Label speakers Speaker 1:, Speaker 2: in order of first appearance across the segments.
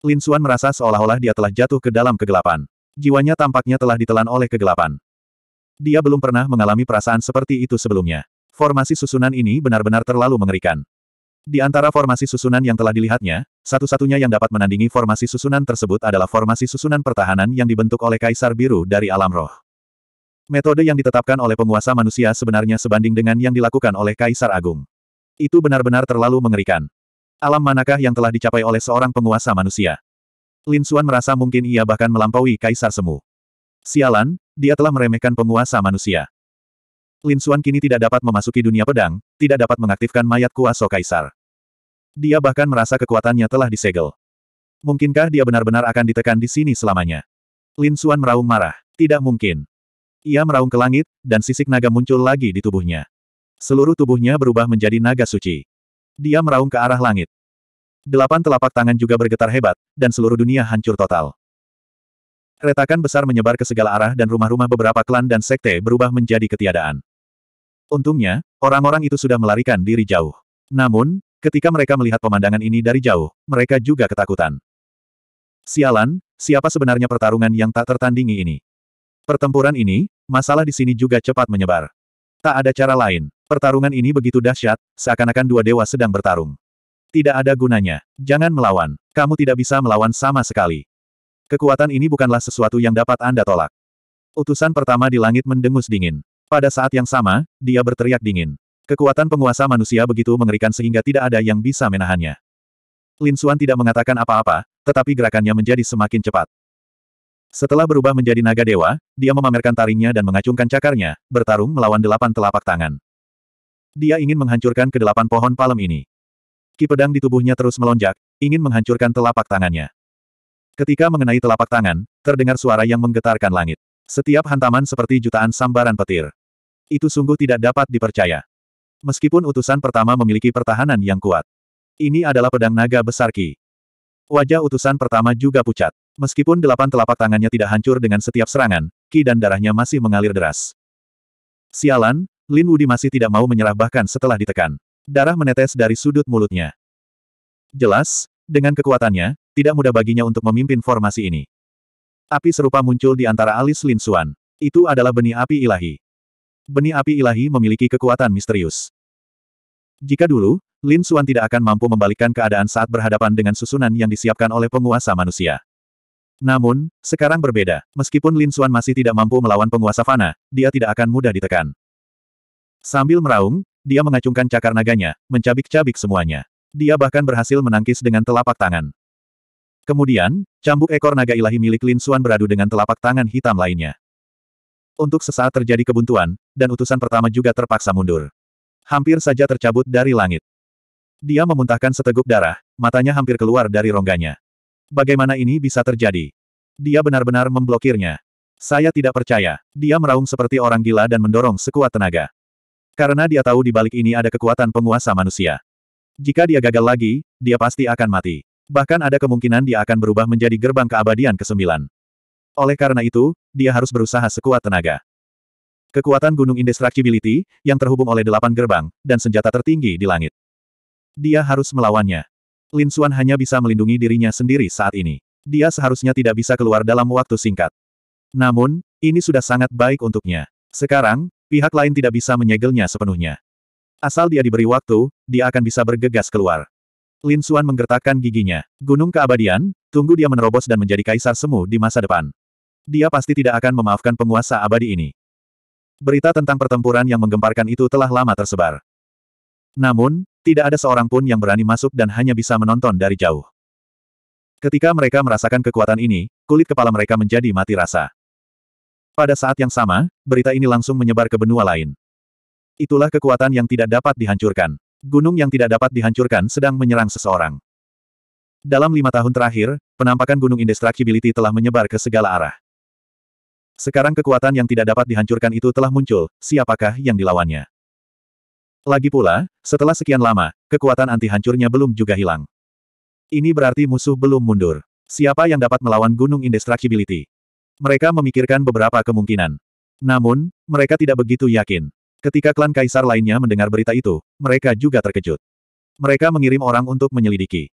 Speaker 1: Lin Suan merasa seolah-olah dia telah jatuh ke dalam kegelapan. Jiwanya tampaknya telah ditelan oleh kegelapan. Dia belum pernah mengalami perasaan seperti itu sebelumnya. Formasi susunan ini benar-benar terlalu mengerikan. Di antara formasi susunan yang telah dilihatnya, satu-satunya yang dapat menandingi formasi susunan tersebut adalah formasi susunan pertahanan yang dibentuk oleh Kaisar Biru dari alam roh. Metode yang ditetapkan oleh penguasa manusia sebenarnya sebanding dengan yang dilakukan oleh Kaisar Agung. Itu benar-benar terlalu mengerikan. Alam manakah yang telah dicapai oleh seorang penguasa manusia? Lin Xuan merasa mungkin ia bahkan melampaui kaisar semu. Sialan, dia telah meremehkan penguasa manusia. Lin Xuan kini tidak dapat memasuki dunia pedang, tidak dapat mengaktifkan mayat kuasa kaisar. Dia bahkan merasa kekuatannya telah disegel. Mungkinkah dia benar-benar akan ditekan di sini selamanya? Lin Xuan meraung marah. Tidak mungkin. Ia meraung ke langit, dan sisik naga muncul lagi di tubuhnya. Seluruh tubuhnya berubah menjadi naga suci. Dia meraung ke arah langit. Delapan telapak tangan juga bergetar hebat, dan seluruh dunia hancur total. Retakan besar menyebar ke segala arah dan rumah-rumah beberapa klan dan sekte berubah menjadi ketiadaan. Untungnya, orang-orang itu sudah melarikan diri jauh. Namun, ketika mereka melihat pemandangan ini dari jauh, mereka juga ketakutan. Sialan, siapa sebenarnya pertarungan yang tak tertandingi ini? Pertempuran ini, masalah di sini juga cepat menyebar. Tak ada cara lain. Pertarungan ini begitu dahsyat, seakan-akan dua dewa sedang bertarung. Tidak ada gunanya. Jangan melawan. Kamu tidak bisa melawan sama sekali. Kekuatan ini bukanlah sesuatu yang dapat Anda tolak. Utusan pertama di langit mendengus dingin. Pada saat yang sama, dia berteriak dingin. Kekuatan penguasa manusia begitu mengerikan sehingga tidak ada yang bisa menahannya. Lin Suan tidak mengatakan apa-apa, tetapi gerakannya menjadi semakin cepat. Setelah berubah menjadi naga dewa, dia memamerkan taringnya dan mengacungkan cakarnya, bertarung melawan delapan telapak tangan. Dia ingin menghancurkan kedelapan pohon palem ini. Ki pedang di tubuhnya terus melonjak, ingin menghancurkan telapak tangannya. Ketika mengenai telapak tangan, terdengar suara yang menggetarkan langit. Setiap hantaman seperti jutaan sambaran petir. Itu sungguh tidak dapat dipercaya. Meskipun utusan pertama memiliki pertahanan yang kuat. Ini adalah pedang naga besar Ki. Wajah utusan pertama juga pucat. Meskipun delapan telapak tangannya tidak hancur dengan setiap serangan, Ki dan darahnya masih mengalir deras. Sialan, Lin Wudi masih tidak mau menyerah bahkan setelah ditekan. Darah menetes dari sudut mulutnya. Jelas, dengan kekuatannya, tidak mudah baginya untuk memimpin formasi ini. Api serupa muncul di antara alis Lin Xuan. Itu adalah benih api ilahi. Benih api ilahi memiliki kekuatan misterius. Jika dulu, Lin Xuan tidak akan mampu membalikkan keadaan saat berhadapan dengan susunan yang disiapkan oleh penguasa manusia. Namun, sekarang berbeda. Meskipun Lin Xuan masih tidak mampu melawan penguasa Fana, dia tidak akan mudah ditekan. Sambil meraung, dia mengacungkan cakar naganya, mencabik-cabik semuanya. Dia bahkan berhasil menangkis dengan telapak tangan. Kemudian, cambuk ekor naga ilahi milik Lin Xuan beradu dengan telapak tangan hitam lainnya. Untuk sesaat terjadi kebuntuan, dan utusan pertama juga terpaksa mundur. Hampir saja tercabut dari langit. Dia memuntahkan seteguk darah, matanya hampir keluar dari rongganya. Bagaimana ini bisa terjadi? Dia benar-benar memblokirnya. Saya tidak percaya. Dia meraung seperti orang gila dan mendorong sekuat tenaga. Karena dia tahu di balik ini ada kekuatan penguasa manusia. Jika dia gagal lagi, dia pasti akan mati. Bahkan ada kemungkinan dia akan berubah menjadi gerbang keabadian ke-9. Oleh karena itu, dia harus berusaha sekuat tenaga. Kekuatan Gunung Indestructibility, yang terhubung oleh delapan gerbang, dan senjata tertinggi di langit. Dia harus melawannya. Lin Xuan hanya bisa melindungi dirinya sendiri saat ini. Dia seharusnya tidak bisa keluar dalam waktu singkat. Namun, ini sudah sangat baik untuknya. Sekarang, Pihak lain tidak bisa menyegelnya sepenuhnya. Asal dia diberi waktu, dia akan bisa bergegas keluar. Lin Xuan menggertakkan giginya. Gunung keabadian, tunggu dia menerobos dan menjadi kaisar semu di masa depan. Dia pasti tidak akan memaafkan penguasa abadi ini. Berita tentang pertempuran yang menggemparkan itu telah lama tersebar. Namun, tidak ada seorang pun yang berani masuk dan hanya bisa menonton dari jauh. Ketika mereka merasakan kekuatan ini, kulit kepala mereka menjadi mati rasa. Pada saat yang sama, berita ini langsung menyebar ke benua lain. Itulah kekuatan yang tidak dapat dihancurkan. Gunung yang tidak dapat dihancurkan sedang menyerang seseorang. Dalam lima tahun terakhir, penampakan gunung indestructibility telah menyebar ke segala arah. Sekarang kekuatan yang tidak dapat dihancurkan itu telah muncul, siapakah yang dilawannya? Lagi pula, setelah sekian lama, kekuatan anti hancurnya belum juga hilang. Ini berarti musuh belum mundur. Siapa yang dapat melawan gunung indestructibility? Mereka memikirkan beberapa kemungkinan. Namun, mereka tidak begitu yakin. Ketika klan kaisar lainnya mendengar berita itu, mereka juga terkejut. Mereka mengirim orang untuk menyelidiki.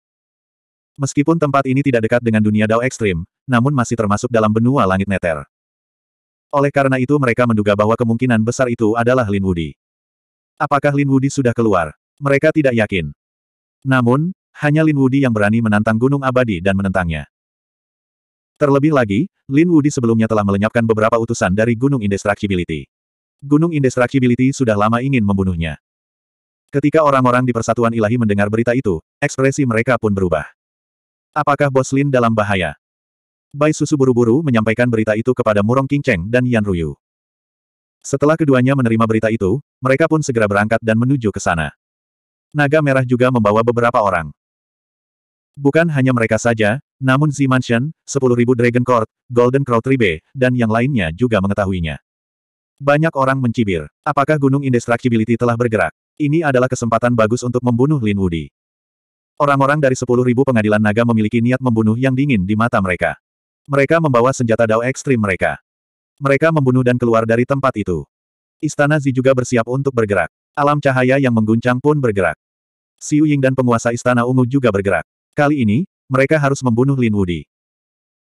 Speaker 1: Meskipun tempat ini tidak dekat dengan dunia Dao ekstrim, namun masih termasuk dalam benua langit neter. Oleh karena itu mereka menduga bahwa kemungkinan besar itu adalah Lin Wudi. Apakah Lin Wudi sudah keluar? Mereka tidak yakin. Namun, hanya Lin Wudi yang berani menantang Gunung Abadi dan menentangnya. Terlebih lagi, Lin Wudi sebelumnya telah melenyapkan beberapa utusan dari Gunung Indestructibility. Gunung Indestructibility sudah lama ingin membunuhnya. Ketika orang-orang di Persatuan Ilahi mendengar berita itu, ekspresi mereka pun berubah. Apakah bos Lin dalam bahaya? Bai Susu buru-buru menyampaikan berita itu kepada Murong Cheng dan Yan Ruyu. Setelah keduanya menerima berita itu, mereka pun segera berangkat dan menuju ke sana. Naga Merah juga membawa beberapa orang. Bukan hanya mereka saja, namun Z Mansion, 10.000 Dragon Court, Golden Crow Tribe, dan yang lainnya juga mengetahuinya. Banyak orang mencibir. Apakah Gunung Indestructibility telah bergerak? Ini adalah kesempatan bagus untuk membunuh Lin Wudi. Orang-orang dari 10.000 pengadilan naga memiliki niat membunuh yang dingin di mata mereka. Mereka membawa senjata dao ekstrim mereka. Mereka membunuh dan keluar dari tempat itu. Istana Zi juga bersiap untuk bergerak. Alam cahaya yang mengguncang pun bergerak. Xiu Ying dan penguasa Istana Ungu juga bergerak. Kali ini, mereka harus membunuh Lin Wudi.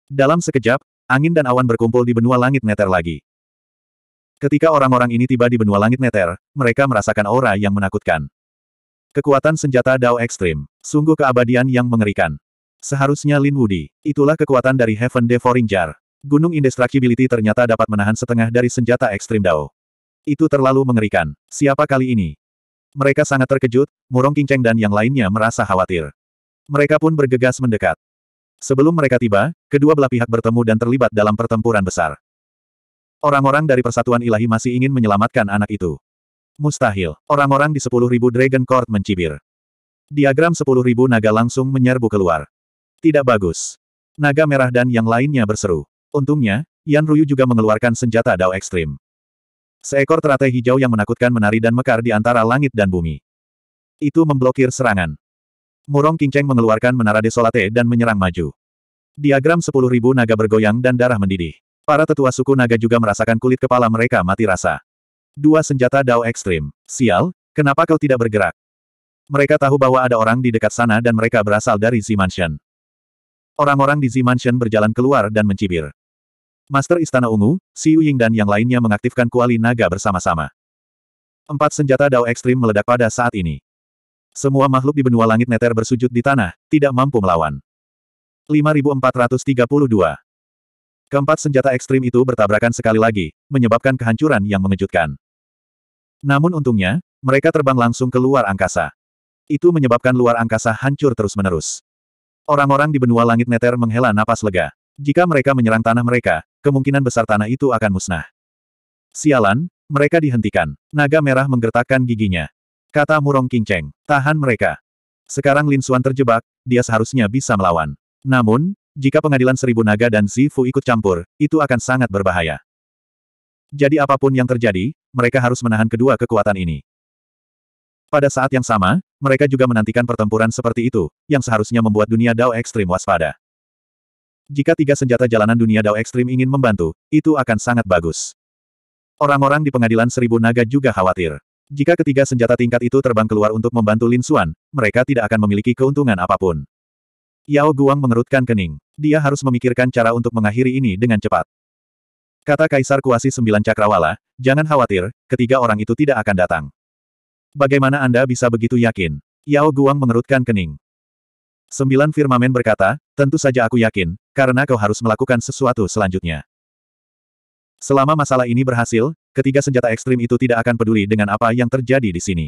Speaker 1: Dalam sekejap, angin dan awan berkumpul di benua langit neter lagi. Ketika orang-orang ini tiba di benua langit neter, mereka merasakan aura yang menakutkan. Kekuatan senjata Dao Ekstrim. Sungguh keabadian yang mengerikan. Seharusnya Lin Wudi. Itulah kekuatan dari Heaven Devouring Jar. Gunung Indestructibility ternyata dapat menahan setengah dari senjata Ekstrim Dao. Itu terlalu mengerikan. Siapa kali ini? Mereka sangat terkejut, Murong Kinceng dan yang lainnya merasa khawatir. Mereka pun bergegas mendekat. Sebelum mereka tiba, kedua belah pihak bertemu dan terlibat dalam pertempuran besar. Orang-orang dari Persatuan Ilahi masih ingin menyelamatkan anak itu. Mustahil. Orang-orang di 10.000 Dragon Court mencibir. Diagram 10.000 naga langsung menyerbu keluar. Tidak bagus. Naga merah dan yang lainnya berseru. Untungnya, Yan Ruyu juga mengeluarkan senjata Dao Ekstrim. Seekor teratai hijau yang menakutkan menari dan mekar di antara langit dan bumi. Itu memblokir serangan. Murong Cheng mengeluarkan menara desolate dan menyerang maju. Diagram 10.000 naga bergoyang dan darah mendidih. Para tetua suku naga juga merasakan kulit kepala mereka mati rasa. Dua senjata Dao ekstrim. Sial, kenapa kau tidak bergerak? Mereka tahu bahwa ada orang di dekat sana dan mereka berasal dari Z Mansion. Orang-orang di Z Mansion berjalan keluar dan mencibir. Master Istana Ungu, Si Ying dan yang lainnya mengaktifkan kuali naga bersama-sama. Empat senjata Dao ekstrim meledak pada saat ini. Semua makhluk di benua langit neter bersujud di tanah, tidak mampu melawan. 5432. Keempat senjata ekstrim itu bertabrakan sekali lagi, menyebabkan kehancuran yang mengejutkan. Namun untungnya, mereka terbang langsung ke luar angkasa. Itu menyebabkan luar angkasa hancur terus-menerus. Orang-orang di benua langit neter menghela napas lega. Jika mereka menyerang tanah mereka, kemungkinan besar tanah itu akan musnah. Sialan, mereka dihentikan. Naga merah menggertakkan giginya. Kata Murong Kinceng, tahan mereka. Sekarang Lin Xuan terjebak, dia seharusnya bisa melawan. Namun, jika pengadilan seribu naga dan Zifu ikut campur, itu akan sangat berbahaya. Jadi apapun yang terjadi, mereka harus menahan kedua kekuatan ini. Pada saat yang sama, mereka juga menantikan pertempuran seperti itu, yang seharusnya membuat dunia Dao Ekstrim waspada. Jika tiga senjata jalanan dunia Dao Ekstrim ingin membantu, itu akan sangat bagus. Orang-orang di pengadilan seribu naga juga khawatir. Jika ketiga senjata tingkat itu terbang keluar untuk membantu Lin Xuan, mereka tidak akan memiliki keuntungan apapun. Yao Guang mengerutkan kening. Dia harus memikirkan cara untuk mengakhiri ini dengan cepat. Kata Kaisar Kuasi Sembilan Cakrawala, jangan khawatir, ketiga orang itu tidak akan datang. Bagaimana Anda bisa begitu yakin? Yao Guang mengerutkan kening. Sembilan firmamen berkata, tentu saja aku yakin, karena kau harus melakukan sesuatu selanjutnya. Selama masalah ini berhasil, Ketiga senjata ekstrim itu tidak akan peduli dengan apa yang terjadi di sini.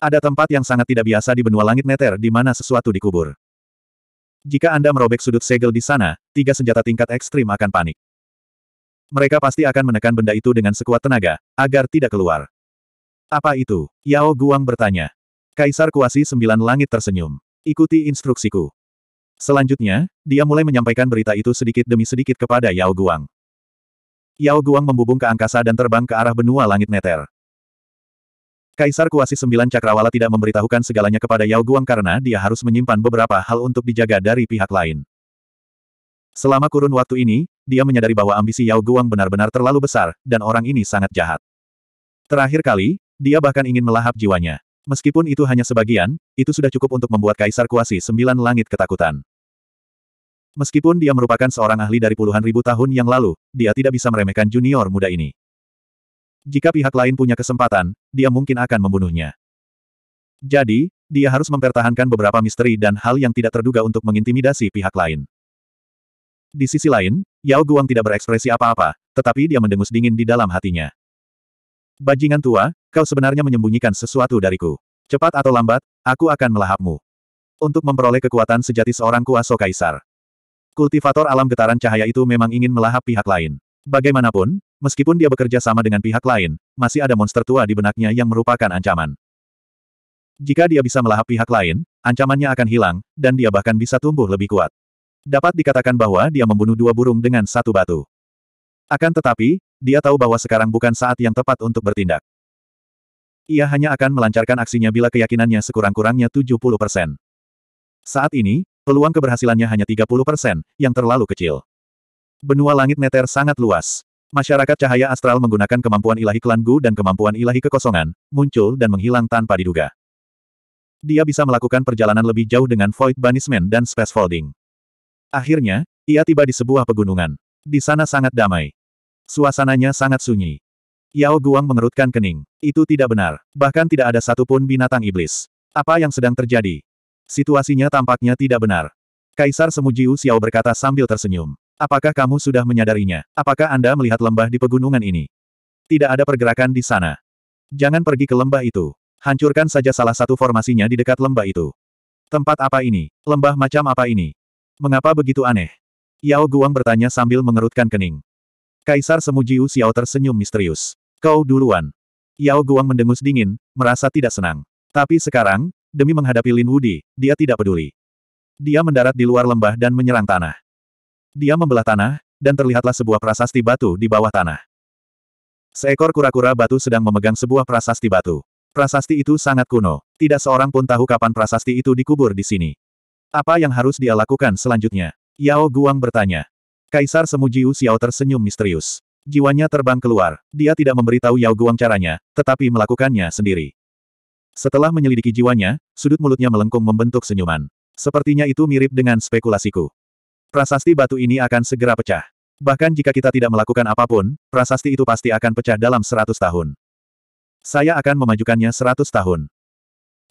Speaker 1: Ada tempat yang sangat tidak biasa di benua langit neter di mana sesuatu dikubur. Jika Anda merobek sudut segel di sana, tiga senjata tingkat ekstrim akan panik. Mereka pasti akan menekan benda itu dengan sekuat tenaga, agar tidak keluar. Apa itu? Yao Guang bertanya. Kaisar Kuasi Sembilan Langit tersenyum. Ikuti instruksiku. Selanjutnya, dia mulai menyampaikan berita itu sedikit demi sedikit kepada Yao Guang. Yao Guang membubung ke angkasa dan terbang ke arah benua langit Neter. Kaisar Kuasi Sembilan Cakrawala tidak memberitahukan segalanya kepada Yao Guang karena dia harus menyimpan beberapa hal untuk dijaga dari pihak lain. Selama kurun waktu ini, dia menyadari bahwa ambisi Yao Guang benar-benar terlalu besar, dan orang ini sangat jahat. Terakhir kali, dia bahkan ingin melahap jiwanya. Meskipun itu hanya sebagian, itu sudah cukup untuk membuat Kaisar Kuasi Sembilan Langit ketakutan. Meskipun dia merupakan seorang ahli dari puluhan ribu tahun yang lalu, dia tidak bisa meremehkan junior muda ini. Jika pihak lain punya kesempatan, dia mungkin akan membunuhnya. Jadi, dia harus mempertahankan beberapa misteri dan hal yang tidak terduga untuk mengintimidasi pihak lain. Di sisi lain, Yao Guang tidak berekspresi apa-apa, tetapi dia mendengus dingin di dalam hatinya. Bajingan tua, kau sebenarnya menyembunyikan sesuatu dariku. Cepat atau lambat, aku akan melahapmu. Untuk memperoleh kekuatan sejati seorang kuasa kaisar. Kultivator alam getaran cahaya itu memang ingin melahap pihak lain. Bagaimanapun, meskipun dia bekerja sama dengan pihak lain, masih ada monster tua di benaknya yang merupakan ancaman. Jika dia bisa melahap pihak lain, ancamannya akan hilang, dan dia bahkan bisa tumbuh lebih kuat. Dapat dikatakan bahwa dia membunuh dua burung dengan satu batu. Akan tetapi, dia tahu bahwa sekarang bukan saat yang tepat untuk bertindak. Ia hanya akan melancarkan aksinya bila keyakinannya sekurang-kurangnya 70 persen. Saat ini, peluang keberhasilannya hanya 30%, yang terlalu kecil. Benua langit neter sangat luas. Masyarakat cahaya astral menggunakan kemampuan ilahi klan Gu dan kemampuan ilahi kekosongan, muncul dan menghilang tanpa diduga. Dia bisa melakukan perjalanan lebih jauh dengan Void Banishment dan Space Folding. Akhirnya, ia tiba di sebuah pegunungan. Di sana sangat damai. Suasananya sangat sunyi. Yao Guang mengerutkan kening. Itu tidak benar. Bahkan tidak ada satupun binatang iblis. Apa yang sedang terjadi? Situasinya tampaknya tidak benar. Kaisar Semujiu Xiao berkata sambil tersenyum. Apakah kamu sudah menyadarinya? Apakah Anda melihat lembah di pegunungan ini? Tidak ada pergerakan di sana. Jangan pergi ke lembah itu. Hancurkan saja salah satu formasinya di dekat lembah itu. Tempat apa ini? Lembah macam apa ini? Mengapa begitu aneh? Yao Guang bertanya sambil mengerutkan kening. Kaisar Semujiu Xiao tersenyum misterius. Kau duluan. Yao Guang mendengus dingin, merasa tidak senang. Tapi sekarang, demi menghadapi Lin Wudi, dia tidak peduli. Dia mendarat di luar lembah dan menyerang tanah. Dia membelah tanah, dan terlihatlah sebuah prasasti batu di bawah tanah. Seekor kura-kura batu sedang memegang sebuah prasasti batu. Prasasti itu sangat kuno. Tidak seorang pun tahu kapan prasasti itu dikubur di sini. Apa yang harus dia lakukan selanjutnya? Yao Guang bertanya. Kaisar Semu Jiu Xiao tersenyum misterius. Jiwanya terbang keluar. Dia tidak memberitahu Yao Guang caranya, tetapi melakukannya sendiri. Setelah menyelidiki jiwanya, sudut mulutnya melengkung membentuk senyuman. Sepertinya itu mirip dengan spekulasiku. Prasasti batu ini akan segera pecah. Bahkan jika kita tidak melakukan apapun, prasasti itu pasti akan pecah dalam seratus tahun. Saya akan memajukannya seratus tahun.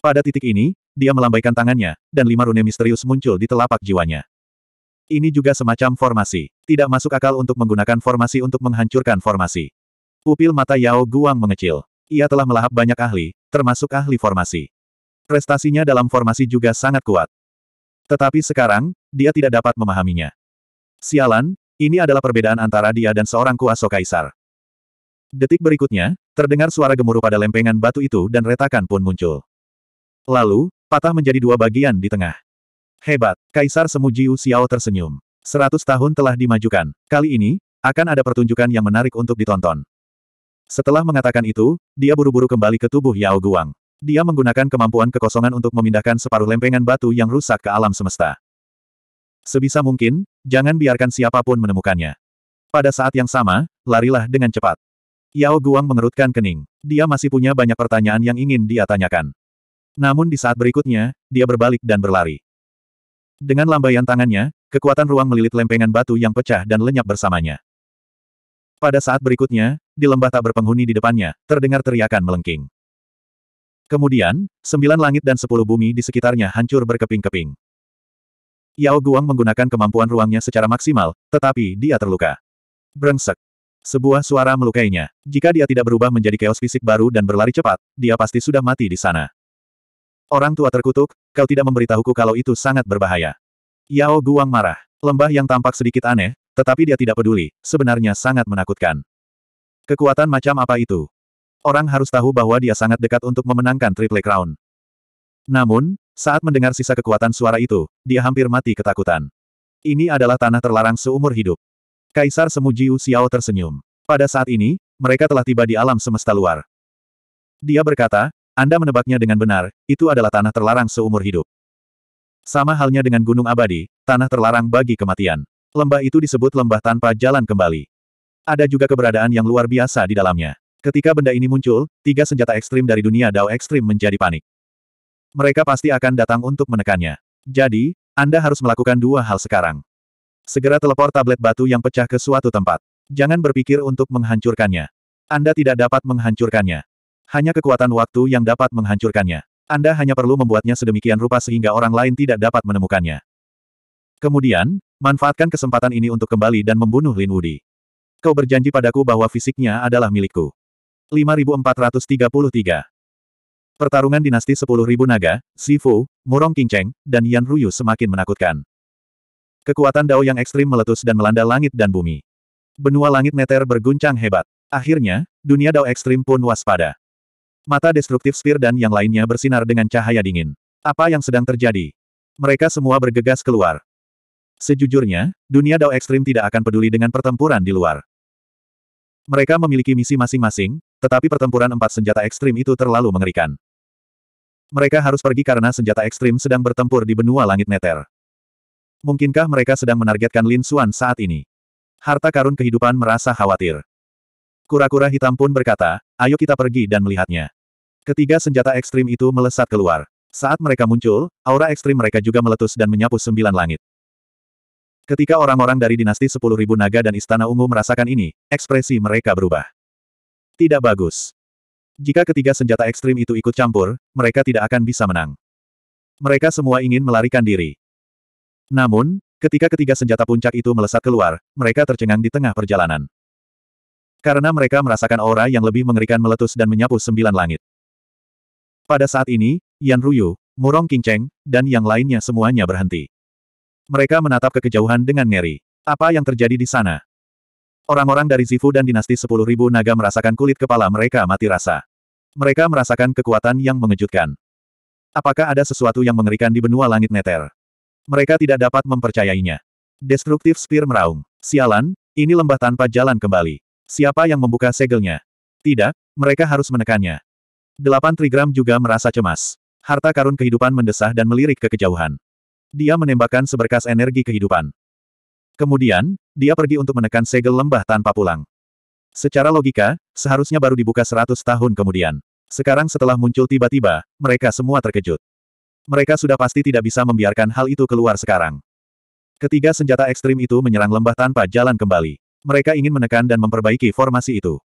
Speaker 1: Pada titik ini, dia melambaikan tangannya, dan lima rune misterius muncul di telapak jiwanya. Ini juga semacam formasi. Tidak masuk akal untuk menggunakan formasi untuk menghancurkan formasi. Pupil mata Yao Guang mengecil. Ia telah melahap banyak ahli, termasuk ahli formasi. Prestasinya dalam formasi juga sangat kuat. Tetapi sekarang, dia tidak dapat memahaminya. Sialan, ini adalah perbedaan antara dia dan seorang kuasa kaisar. Detik berikutnya, terdengar suara gemuruh pada lempengan batu itu dan retakan pun muncul. Lalu, patah menjadi dua bagian di tengah. Hebat, Kaisar Semu Jiu Xiao tersenyum. Seratus tahun telah dimajukan. Kali ini, akan ada pertunjukan yang menarik untuk ditonton. Setelah mengatakan itu, dia buru-buru kembali ke tubuh Yao Guang. Dia menggunakan kemampuan kekosongan untuk memindahkan separuh lempengan batu yang rusak ke alam semesta. Sebisa mungkin, jangan biarkan siapapun menemukannya. Pada saat yang sama, larilah dengan cepat. Yao Guang mengerutkan kening. Dia masih punya banyak pertanyaan yang ingin dia tanyakan. Namun di saat berikutnya, dia berbalik dan berlari. Dengan lambaian tangannya, kekuatan ruang melilit lempengan batu yang pecah dan lenyap bersamanya. Pada saat berikutnya, di lembah tak berpenghuni di depannya, terdengar teriakan melengking. Kemudian, sembilan langit dan sepuluh bumi di sekitarnya hancur berkeping-keping. Yao Guang menggunakan kemampuan ruangnya secara maksimal, tetapi dia terluka. Brengsek. Sebuah suara melukainya. Jika dia tidak berubah menjadi chaos fisik baru dan berlari cepat, dia pasti sudah mati di sana. Orang tua terkutuk, kau tidak memberitahuku kalau itu sangat berbahaya. Yao Guang marah. Lembah yang tampak sedikit aneh, tetapi dia tidak peduli, sebenarnya sangat menakutkan. Kekuatan macam apa itu? Orang harus tahu bahwa dia sangat dekat untuk memenangkan Triple Crown. Namun, saat mendengar sisa kekuatan suara itu, dia hampir mati ketakutan. Ini adalah tanah terlarang seumur hidup. Kaisar Semu Jiu Xiao tersenyum. Pada saat ini, mereka telah tiba di alam semesta luar. Dia berkata, Anda menebaknya dengan benar, itu adalah tanah terlarang seumur hidup. Sama halnya dengan gunung abadi, tanah terlarang bagi kematian. Lembah itu disebut lembah tanpa jalan kembali. Ada juga keberadaan yang luar biasa di dalamnya. Ketika benda ini muncul, tiga senjata ekstrim dari dunia Dao ekstrim menjadi panik. Mereka pasti akan datang untuk menekannya. Jadi, Anda harus melakukan dua hal sekarang. Segera teleport tablet batu yang pecah ke suatu tempat. Jangan berpikir untuk menghancurkannya. Anda tidak dapat menghancurkannya. Hanya kekuatan waktu yang dapat menghancurkannya. Anda hanya perlu membuatnya sedemikian rupa sehingga orang lain tidak dapat menemukannya. Kemudian, Manfaatkan kesempatan ini untuk kembali dan membunuh Lin Wudi. Kau berjanji padaku bahwa fisiknya adalah milikku. 5433 Pertarungan dinasti 10.000 naga, Sifu, Murong Qingcheng, dan Yan Ruyu semakin menakutkan. Kekuatan Dao yang ekstrim meletus dan melanda langit dan bumi. Benua langit neter berguncang hebat. Akhirnya, dunia Dao ekstrim pun waspada. Mata destruktif Spear dan yang lainnya bersinar dengan cahaya dingin. Apa yang sedang terjadi? Mereka semua bergegas keluar. Sejujurnya, dunia Dao ekstrim tidak akan peduli dengan pertempuran di luar. Mereka memiliki misi masing-masing, tetapi pertempuran empat senjata ekstrim itu terlalu mengerikan. Mereka harus pergi karena senjata ekstrim sedang bertempur di benua langit neter. Mungkinkah mereka sedang menargetkan Lin Xuan saat ini? Harta karun kehidupan merasa khawatir. Kura-kura hitam pun berkata, ayo kita pergi dan melihatnya. Ketiga senjata ekstrim itu melesat keluar. Saat mereka muncul, aura ekstrim mereka juga meletus dan menyapu sembilan langit. Ketika orang-orang dari dinasti 10.000 naga dan istana ungu merasakan ini, ekspresi mereka berubah. Tidak bagus. Jika ketiga senjata ekstrim itu ikut campur, mereka tidak akan bisa menang. Mereka semua ingin melarikan diri. Namun, ketika ketiga senjata puncak itu melesat keluar, mereka tercengang di tengah perjalanan. Karena mereka merasakan aura yang lebih mengerikan meletus dan menyapu sembilan langit. Pada saat ini, Yan Ruyu, Murong Qingcheng, dan yang lainnya semuanya berhenti. Mereka menatap ke kejauhan dengan ngeri. Apa yang terjadi di sana? Orang-orang dari Zifu dan dinasti sepuluh ribu naga merasakan kulit kepala mereka mati rasa. Mereka merasakan kekuatan yang mengejutkan. Apakah ada sesuatu yang mengerikan di benua langit Neter? Mereka tidak dapat mempercayainya. Destruktif Spear meraung. Sialan, ini lembah tanpa jalan kembali. Siapa yang membuka segelnya? Tidak, mereka harus menekannya. Delapan trigram juga merasa cemas. Harta karun kehidupan mendesah dan melirik ke kejauhan. Dia menembakkan seberkas energi kehidupan. Kemudian, dia pergi untuk menekan segel lembah tanpa pulang. Secara logika, seharusnya baru dibuka seratus tahun kemudian. Sekarang setelah muncul tiba-tiba, mereka semua terkejut. Mereka sudah pasti tidak bisa membiarkan hal itu keluar sekarang. Ketiga senjata ekstrim itu menyerang lembah tanpa jalan kembali. Mereka ingin menekan dan memperbaiki formasi itu.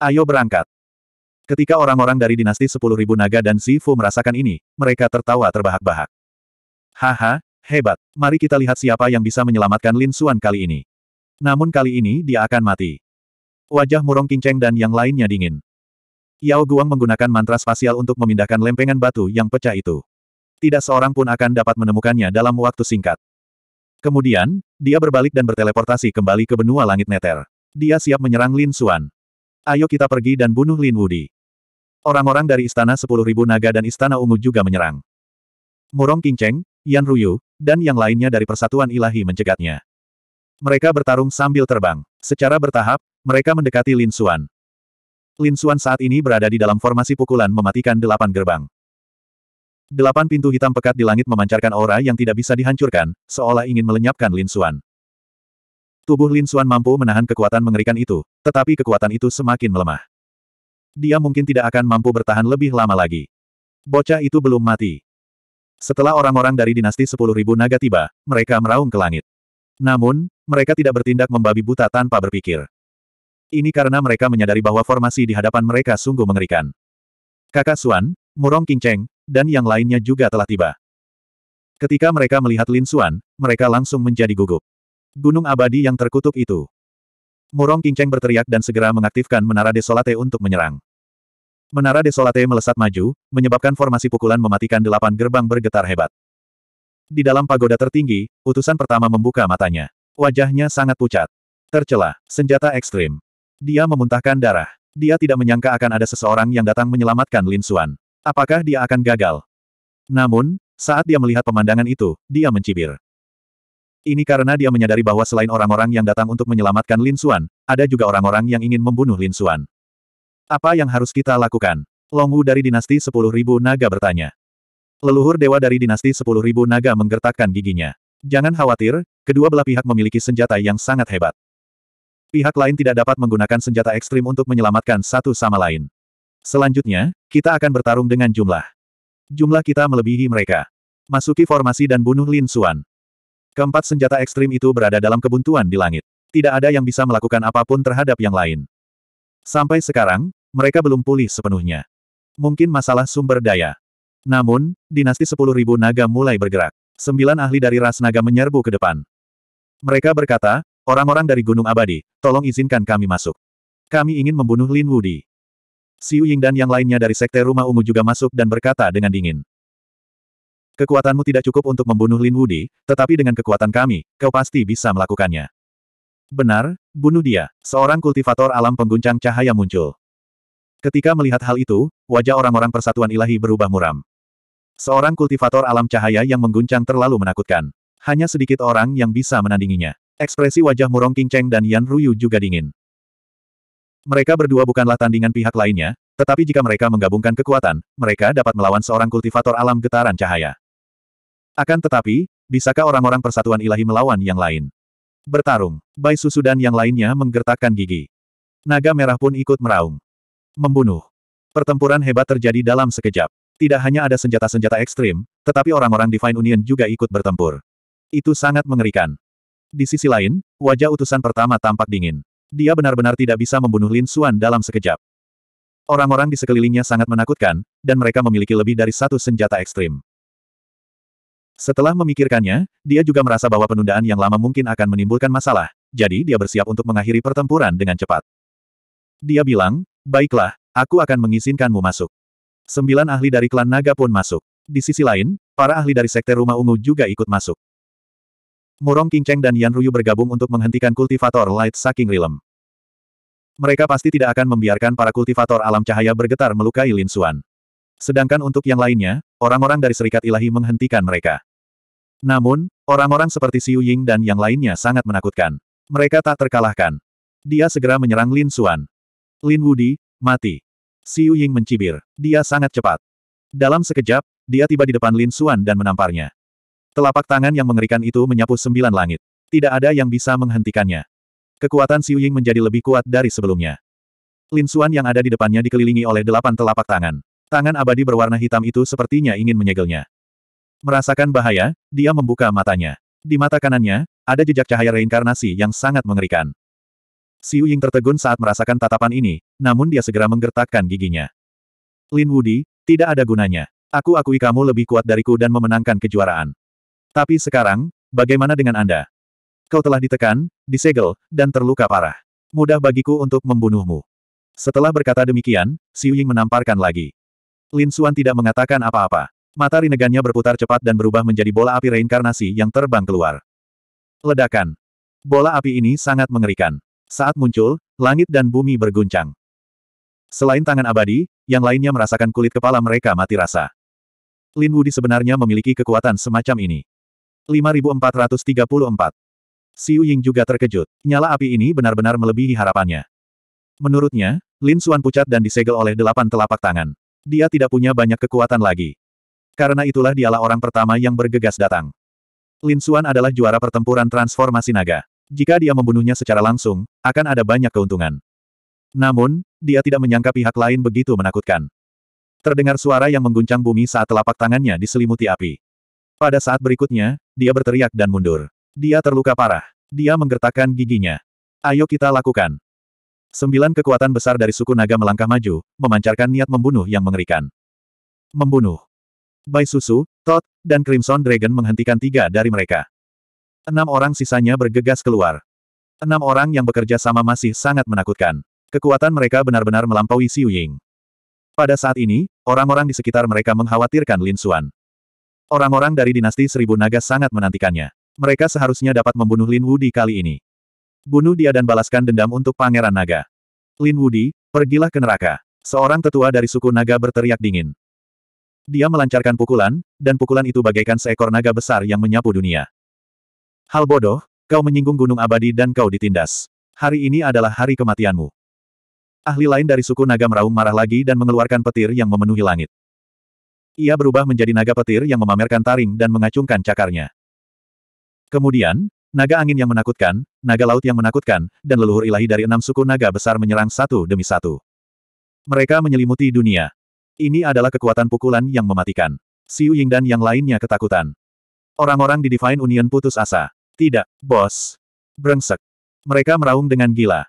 Speaker 1: Ayo berangkat. Ketika orang-orang dari dinasti 10.000 naga dan Zifu merasakan ini, mereka tertawa terbahak-bahak. Haha, hebat. Mari kita lihat siapa yang bisa menyelamatkan Lin Xuan kali ini. Namun kali ini dia akan mati. Wajah Murong kinceng dan yang lainnya dingin. Yao Guang menggunakan mantra spasial untuk memindahkan lempengan batu yang pecah itu. Tidak seorang pun akan dapat menemukannya dalam waktu singkat. Kemudian, dia berbalik dan berteleportasi kembali ke benua langit Neter. Dia siap menyerang Lin Xuan. Ayo kita pergi dan bunuh Lin Wudi. Orang-orang dari Istana Sepuluh Ribu Naga dan Istana Ungu juga menyerang. Murong Kinceng, Yan Ruyu, dan yang lainnya dari Persatuan Ilahi mencegatnya. Mereka bertarung sambil terbang. Secara bertahap, mereka mendekati Lin Xuan. Lin Xuan saat ini berada di dalam formasi pukulan mematikan delapan gerbang. Delapan pintu hitam pekat di langit memancarkan aura yang tidak bisa dihancurkan, seolah ingin melenyapkan Lin Xuan. Tubuh Lin Xuan mampu menahan kekuatan mengerikan itu, tetapi kekuatan itu semakin melemah. Dia mungkin tidak akan mampu bertahan lebih lama lagi. Bocah itu belum mati. Setelah orang-orang dari dinasti 10.000 naga tiba, mereka meraung ke langit. Namun, mereka tidak bertindak membabi buta tanpa berpikir. Ini karena mereka menyadari bahwa formasi di hadapan mereka sungguh mengerikan. Kakak Suan, Murong Kingcheng, dan yang lainnya juga telah tiba. Ketika mereka melihat Lin Suan, mereka langsung menjadi gugup. Gunung abadi yang terkutuk itu. Murong Kingcheng berteriak dan segera mengaktifkan menara desolate untuk menyerang. Menara Desolate melesat maju, menyebabkan formasi pukulan mematikan delapan gerbang bergetar hebat. Di dalam pagoda tertinggi, utusan pertama membuka matanya. Wajahnya sangat pucat. tercelah. senjata ekstrim. Dia memuntahkan darah. Dia tidak menyangka akan ada seseorang yang datang menyelamatkan Lin Xuan. Apakah dia akan gagal? Namun, saat dia melihat pemandangan itu, dia mencibir. Ini karena dia menyadari bahwa selain orang-orang yang datang untuk menyelamatkan Lin Xuan, ada juga orang-orang yang ingin membunuh Lin Xuan. Apa yang harus kita lakukan? Longwu dari dinasti 10.000 naga bertanya. Leluhur dewa dari dinasti 10.000 naga menggertakkan giginya. Jangan khawatir, kedua belah pihak memiliki senjata yang sangat hebat. Pihak lain tidak dapat menggunakan senjata ekstrim untuk menyelamatkan satu sama lain. Selanjutnya, kita akan bertarung dengan jumlah. Jumlah kita melebihi mereka. Masuki formasi dan bunuh Lin Suan. Keempat senjata ekstrim itu berada dalam kebuntuan di langit. Tidak ada yang bisa melakukan apapun terhadap yang lain. Sampai sekarang, mereka belum pulih sepenuhnya. Mungkin masalah sumber daya. Namun, dinasti 10.000 naga mulai bergerak. Sembilan ahli dari ras naga menyerbu ke depan. Mereka berkata, orang-orang dari Gunung Abadi, tolong izinkan kami masuk. Kami ingin membunuh Lin Wudi. Siu Ying dan yang lainnya dari Sekte Rumah Ungu juga masuk dan berkata dengan dingin. Kekuatanmu tidak cukup untuk membunuh Lin Wudi, tetapi dengan kekuatan kami, kau pasti bisa melakukannya. Benar, bunuh dia. Seorang kultivator alam pengguncang cahaya muncul. Ketika melihat hal itu, wajah orang-orang persatuan ilahi berubah muram. Seorang kultivator alam cahaya yang mengguncang terlalu menakutkan. Hanya sedikit orang yang bisa menandinginya. Ekspresi wajah Murong Cheng dan Yan Ruyu juga dingin. Mereka berdua bukanlah tandingan pihak lainnya, tetapi jika mereka menggabungkan kekuatan, mereka dapat melawan seorang kultivator alam getaran cahaya. Akan tetapi, bisakah orang-orang persatuan ilahi melawan yang lain? Bertarung, Bai Susu yang lainnya menggertakkan gigi. Naga merah pun ikut meraung. Membunuh. Pertempuran hebat terjadi dalam sekejap. Tidak hanya ada senjata-senjata ekstrim, tetapi orang-orang Divine Union juga ikut bertempur. Itu sangat mengerikan. Di sisi lain, wajah utusan pertama tampak dingin. Dia benar-benar tidak bisa membunuh Lin Xuan dalam sekejap. Orang-orang di sekelilingnya sangat menakutkan, dan mereka memiliki lebih dari satu senjata ekstrim. Setelah memikirkannya, dia juga merasa bahwa penundaan yang lama mungkin akan menimbulkan masalah, jadi dia bersiap untuk mengakhiri pertempuran dengan cepat. Dia bilang, Baiklah, aku akan mengizinkanmu masuk. Sembilan ahli dari klan naga pun masuk. Di sisi lain, para ahli dari sekte rumah ungu juga ikut masuk. Murong Kingcheng dan Yan Ruyu bergabung untuk menghentikan kultivator Light Saking Realm. Mereka pasti tidak akan membiarkan para kultivator alam cahaya bergetar melukai Lin Xuan. Sedangkan untuk yang lainnya, orang-orang dari Serikat Ilahi menghentikan mereka. Namun, orang-orang seperti Xiu Ying dan yang lainnya sangat menakutkan. Mereka tak terkalahkan. Dia segera menyerang Lin Xuan. Lin Wudi, mati. Siu Ying mencibir. Dia sangat cepat. Dalam sekejap, dia tiba di depan Lin Xuan dan menamparnya. Telapak tangan yang mengerikan itu menyapu sembilan langit. Tidak ada yang bisa menghentikannya. Kekuatan Siu Ying menjadi lebih kuat dari sebelumnya. Lin Xuan yang ada di depannya dikelilingi oleh delapan telapak tangan. Tangan abadi berwarna hitam itu sepertinya ingin menyegelnya. Merasakan bahaya, dia membuka matanya. Di mata kanannya, ada jejak cahaya reinkarnasi yang sangat mengerikan. Xiu Ying tertegun saat merasakan tatapan ini, namun dia segera menggertakkan giginya. Lin Wudi, tidak ada gunanya. Aku akui kamu lebih kuat dariku dan memenangkan kejuaraan. Tapi sekarang, bagaimana dengan Anda? Kau telah ditekan, disegel, dan terluka parah. Mudah bagiku untuk membunuhmu. Setelah berkata demikian, Xiu Ying menamparkan lagi. Lin Xuan tidak mengatakan apa-apa. Mata rinegannya berputar cepat dan berubah menjadi bola api reinkarnasi yang terbang keluar. Ledakan. Bola api ini sangat mengerikan. Saat muncul, langit dan bumi berguncang. Selain tangan abadi, yang lainnya merasakan kulit kepala mereka mati rasa. Lin Wudi sebenarnya memiliki kekuatan semacam ini. 5434. Xiu Ying juga terkejut. Nyala api ini benar-benar melebihi harapannya. Menurutnya, Lin Xuan pucat dan disegel oleh delapan telapak tangan. Dia tidak punya banyak kekuatan lagi. Karena itulah dialah orang pertama yang bergegas datang. Lin Xuan adalah juara pertempuran transformasi naga jika dia membunuhnya secara langsung, akan ada banyak keuntungan. Namun, dia tidak menyangka pihak lain begitu menakutkan. Terdengar suara yang mengguncang bumi saat telapak tangannya diselimuti api. Pada saat berikutnya, dia berteriak dan mundur. Dia terluka parah. Dia menggertakkan giginya. Ayo kita lakukan. Sembilan kekuatan besar dari suku naga melangkah maju, memancarkan niat membunuh yang mengerikan. Membunuh. Bai Susu, Todd, dan Crimson Dragon menghentikan tiga dari mereka. Enam orang sisanya bergegas keluar. Enam orang yang bekerja sama masih sangat menakutkan. Kekuatan mereka benar-benar melampaui Xiu Ying. Pada saat ini, orang-orang di sekitar mereka mengkhawatirkan Lin Xuan. Orang-orang dari dinasti Seribu Naga sangat menantikannya. Mereka seharusnya dapat membunuh Lin Wudi kali ini. Bunuh dia dan balaskan dendam untuk Pangeran Naga. Lin Wudi, pergilah ke neraka. Seorang tetua dari suku Naga berteriak dingin. Dia melancarkan pukulan, dan pukulan itu bagaikan seekor naga besar yang menyapu dunia. Hal bodoh, kau menyinggung gunung abadi dan kau ditindas. Hari ini adalah hari kematianmu. Ahli lain dari suku naga meraung marah lagi dan mengeluarkan petir yang memenuhi langit. Ia berubah menjadi naga petir yang memamerkan taring dan mengacungkan cakarnya. Kemudian, naga angin yang menakutkan, naga laut yang menakutkan, dan leluhur ilahi dari enam suku naga besar menyerang satu demi satu. Mereka menyelimuti dunia. Ini adalah kekuatan pukulan yang mematikan. Siu Ying dan yang lainnya ketakutan. Orang-orang di Divine Union putus asa. Tidak, bos. Brengsek. Mereka meraung dengan gila.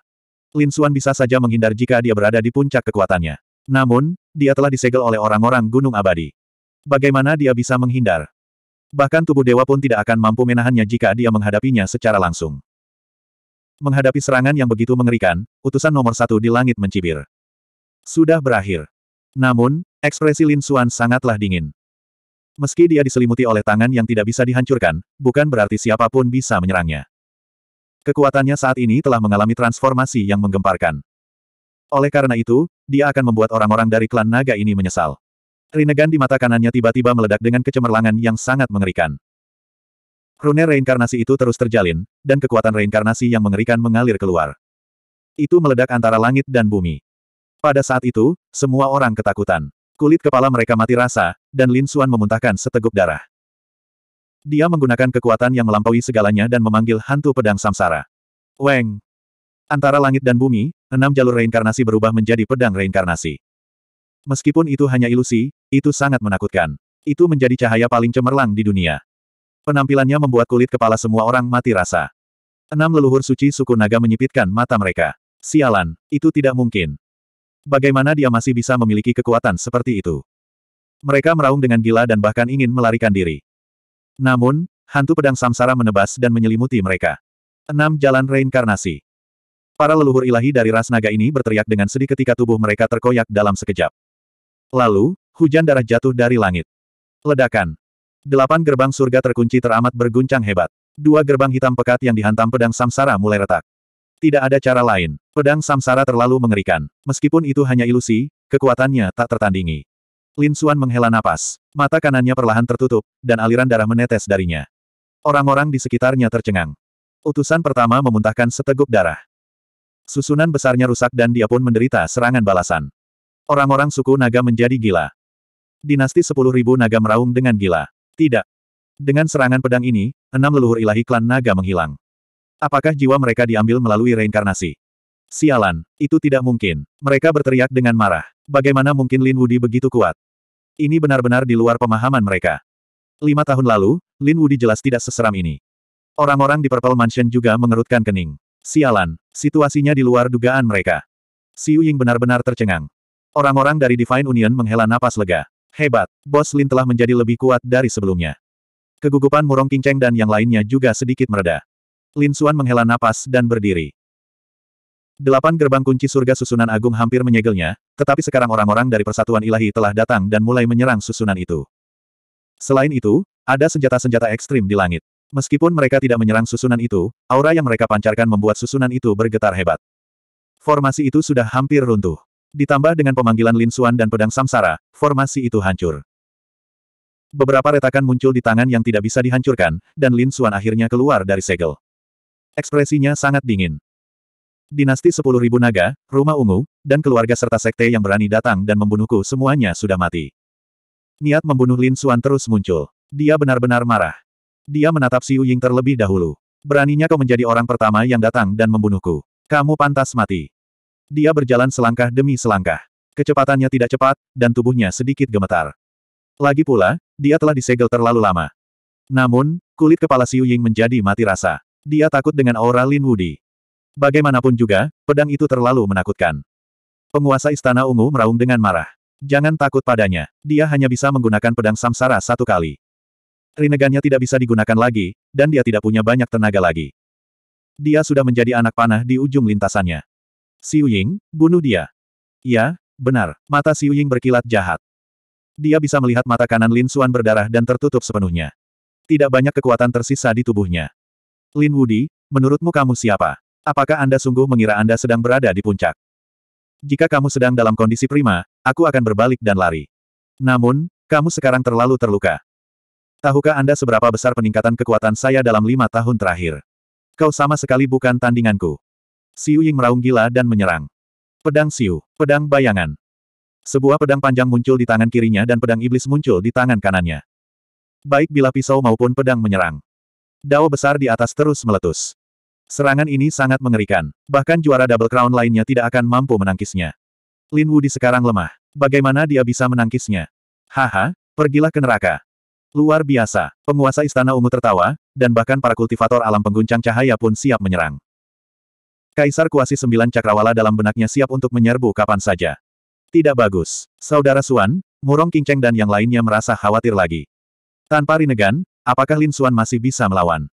Speaker 1: Lin Xuan bisa saja menghindar jika dia berada di puncak kekuatannya. Namun, dia telah disegel oleh orang-orang Gunung Abadi. Bagaimana dia bisa menghindar? Bahkan tubuh dewa pun tidak akan mampu menahannya jika dia menghadapinya secara langsung. Menghadapi serangan yang begitu mengerikan, utusan nomor satu di langit mencibir. Sudah berakhir. Namun, ekspresi Lin Xuan sangatlah dingin. Meski dia diselimuti oleh tangan yang tidak bisa dihancurkan, bukan berarti siapapun bisa menyerangnya. Kekuatannya saat ini telah mengalami transformasi yang menggemparkan. Oleh karena itu, dia akan membuat orang-orang dari klan naga ini menyesal. Rinnegan di mata kanannya tiba-tiba meledak dengan kecemerlangan yang sangat mengerikan. Rune reinkarnasi itu terus terjalin, dan kekuatan reinkarnasi yang mengerikan mengalir keluar. Itu meledak antara langit dan bumi. Pada saat itu, semua orang ketakutan. Kulit kepala mereka mati rasa, dan Lin Xuan memuntahkan seteguk darah. Dia menggunakan kekuatan yang melampaui segalanya dan memanggil hantu pedang samsara. Weng! Antara langit dan bumi, enam jalur reinkarnasi berubah menjadi pedang reinkarnasi. Meskipun itu hanya ilusi, itu sangat menakutkan. Itu menjadi cahaya paling cemerlang di dunia. Penampilannya membuat kulit kepala semua orang mati rasa. Enam leluhur suci suku naga menyipitkan mata mereka. Sialan, itu tidak mungkin. Bagaimana dia masih bisa memiliki kekuatan seperti itu? Mereka meraung dengan gila dan bahkan ingin melarikan diri. Namun, hantu pedang samsara menebas dan menyelimuti mereka. Enam Jalan Reinkarnasi Para leluhur ilahi dari ras naga ini berteriak dengan sedih ketika tubuh mereka terkoyak dalam sekejap. Lalu, hujan darah jatuh dari langit. Ledakan. Delapan gerbang surga terkunci teramat berguncang hebat. Dua gerbang hitam pekat yang dihantam pedang samsara mulai retak. Tidak ada cara lain. Pedang samsara terlalu mengerikan. Meskipun itu hanya ilusi, kekuatannya tak tertandingi. Lin Xuan menghela napas. Mata kanannya perlahan tertutup, dan aliran darah menetes darinya. Orang-orang di sekitarnya tercengang. Utusan pertama memuntahkan seteguk darah. Susunan besarnya rusak dan dia pun menderita serangan balasan. Orang-orang suku naga menjadi gila. Dinasti sepuluh ribu naga meraung dengan gila. Tidak. Dengan serangan pedang ini, enam leluhur ilahi klan naga menghilang. Apakah jiwa mereka diambil melalui reinkarnasi? Sialan, itu tidak mungkin. Mereka berteriak dengan marah. Bagaimana mungkin Lin Wudi begitu kuat? Ini benar-benar di luar pemahaman mereka. Lima tahun lalu, Lin Wudi jelas tidak seseram ini. Orang-orang di Purple Mansion juga mengerutkan kening. Sialan, situasinya di luar dugaan mereka. Siu Ying benar-benar tercengang. Orang-orang dari Divine Union menghela napas lega. Hebat, Bos Lin telah menjadi lebih kuat dari sebelumnya. Kegugupan Murong Kinceng dan yang lainnya juga sedikit mereda. Lin Xuan menghela napas dan berdiri. Delapan gerbang kunci surga susunan agung hampir menyegelnya, tetapi sekarang orang-orang dari persatuan ilahi telah datang dan mulai menyerang susunan itu. Selain itu, ada senjata-senjata ekstrim di langit. Meskipun mereka tidak menyerang susunan itu, aura yang mereka pancarkan membuat susunan itu bergetar hebat. Formasi itu sudah hampir runtuh. Ditambah dengan pemanggilan Lin Xuan dan pedang samsara, formasi itu hancur. Beberapa retakan muncul di tangan yang tidak bisa dihancurkan, dan Lin Xuan akhirnya keluar dari segel. Ekspresinya sangat dingin dinasti Ribu naga, rumah ungu, dan keluarga serta sekte yang berani datang dan membunuhku semuanya sudah mati. Niat membunuh Lin Xuan terus muncul. Dia benar-benar marah. Dia menatap Xiu Ying terlebih dahulu. Beraninya kau menjadi orang pertama yang datang dan membunuhku. Kamu pantas mati. Dia berjalan selangkah demi selangkah. Kecepatannya tidak cepat, dan tubuhnya sedikit gemetar. Lagi pula, dia telah disegel terlalu lama. Namun, kulit kepala Xiu Ying menjadi mati rasa. Dia takut dengan aura Lin Wudi. Bagaimanapun juga, pedang itu terlalu menakutkan. Penguasa Istana Ungu meraung dengan marah. Jangan takut padanya, dia hanya bisa menggunakan pedang samsara satu kali. Rinegannya tidak bisa digunakan lagi, dan dia tidak punya banyak tenaga lagi. Dia sudah menjadi anak panah di ujung lintasannya. Xiu Ying, bunuh dia. Ya, benar, mata Xiu Ying berkilat jahat. Dia bisa melihat mata kanan Lin Suan berdarah dan tertutup sepenuhnya. Tidak banyak kekuatan tersisa di tubuhnya. Lin Wudi, menurutmu kamu siapa? Apakah Anda sungguh mengira Anda sedang berada di puncak? Jika kamu sedang dalam kondisi prima, aku akan berbalik dan lari. Namun, kamu sekarang terlalu terluka. Tahukah Anda seberapa besar peningkatan kekuatan saya dalam lima tahun terakhir? Kau sama sekali bukan tandinganku. Siu Ying meraung gila dan menyerang. Pedang Siu, pedang bayangan. Sebuah pedang panjang muncul di tangan kirinya dan pedang iblis muncul di tangan kanannya. Baik bila pisau maupun pedang menyerang. Dao besar di atas terus meletus. Serangan ini sangat mengerikan. Bahkan juara Double Crown lainnya tidak akan mampu menangkisnya. Lin Wu di sekarang lemah. Bagaimana dia bisa menangkisnya? Haha, pergilah ke neraka. Luar biasa, penguasa Istana Ungu tertawa, dan bahkan para kultivator alam pengguncang cahaya pun siap menyerang. Kaisar Kuasi Sembilan Cakrawala dalam benaknya siap untuk menyerbu kapan saja. Tidak bagus. Saudara Suan, Murong Cheng dan yang lainnya merasa khawatir lagi. Tanpa Rinegan, apakah Lin Suan masih bisa melawan?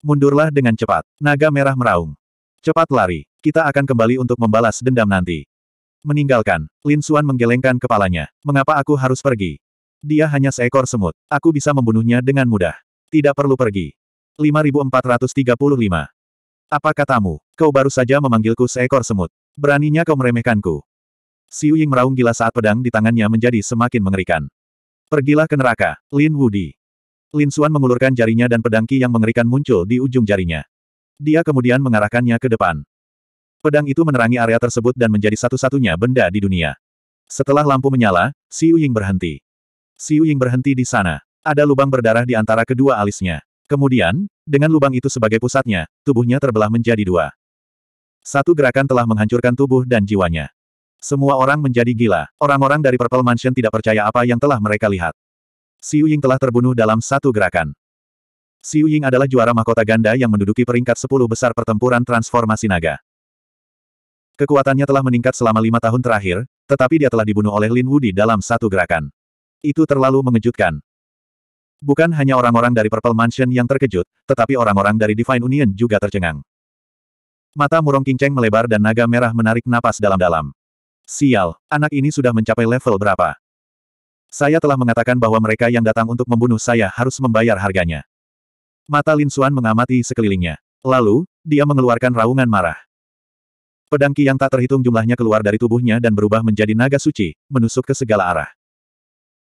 Speaker 1: Mundurlah dengan cepat. Naga merah meraung. Cepat lari. Kita akan kembali untuk membalas dendam nanti. Meninggalkan. Lin Suan menggelengkan kepalanya. Mengapa aku harus pergi? Dia hanya seekor semut. Aku bisa membunuhnya dengan mudah. Tidak perlu pergi. 5435. Apa katamu? Kau baru saja memanggilku seekor semut. Beraninya kau meremehkanku. Xiu Ying meraung gila saat pedang di tangannya menjadi semakin mengerikan. Pergilah ke neraka, Lin Wudi. Lin Suan mengulurkan jarinya dan pedang Qi yang mengerikan muncul di ujung jarinya. Dia kemudian mengarahkannya ke depan. Pedang itu menerangi area tersebut dan menjadi satu-satunya benda di dunia. Setelah lampu menyala, Si Ying berhenti. Si Ying berhenti di sana. Ada lubang berdarah di antara kedua alisnya. Kemudian, dengan lubang itu sebagai pusatnya, tubuhnya terbelah menjadi dua. Satu gerakan telah menghancurkan tubuh dan jiwanya. Semua orang menjadi gila. Orang-orang dari Purple Mansion tidak percaya apa yang telah mereka lihat. Xiu Ying telah terbunuh dalam satu gerakan. Xiu Ying adalah juara mahkota ganda yang menduduki peringkat 10 besar pertempuran transformasi naga. Kekuatannya telah meningkat selama lima tahun terakhir, tetapi dia telah dibunuh oleh Lin Wudi dalam satu gerakan. Itu terlalu mengejutkan. Bukan hanya orang-orang dari Purple Mansion yang terkejut, tetapi orang-orang dari Divine Union juga tercengang. Mata Murong kinceng melebar dan naga merah menarik napas dalam-dalam. Sial, anak ini sudah mencapai level berapa? Saya telah mengatakan bahwa mereka yang datang untuk membunuh saya harus membayar harganya. Mata Lin Xuan mengamati sekelilingnya. Lalu, dia mengeluarkan raungan marah. Pedangki yang tak terhitung jumlahnya keluar dari tubuhnya dan berubah menjadi naga suci, menusuk ke segala arah.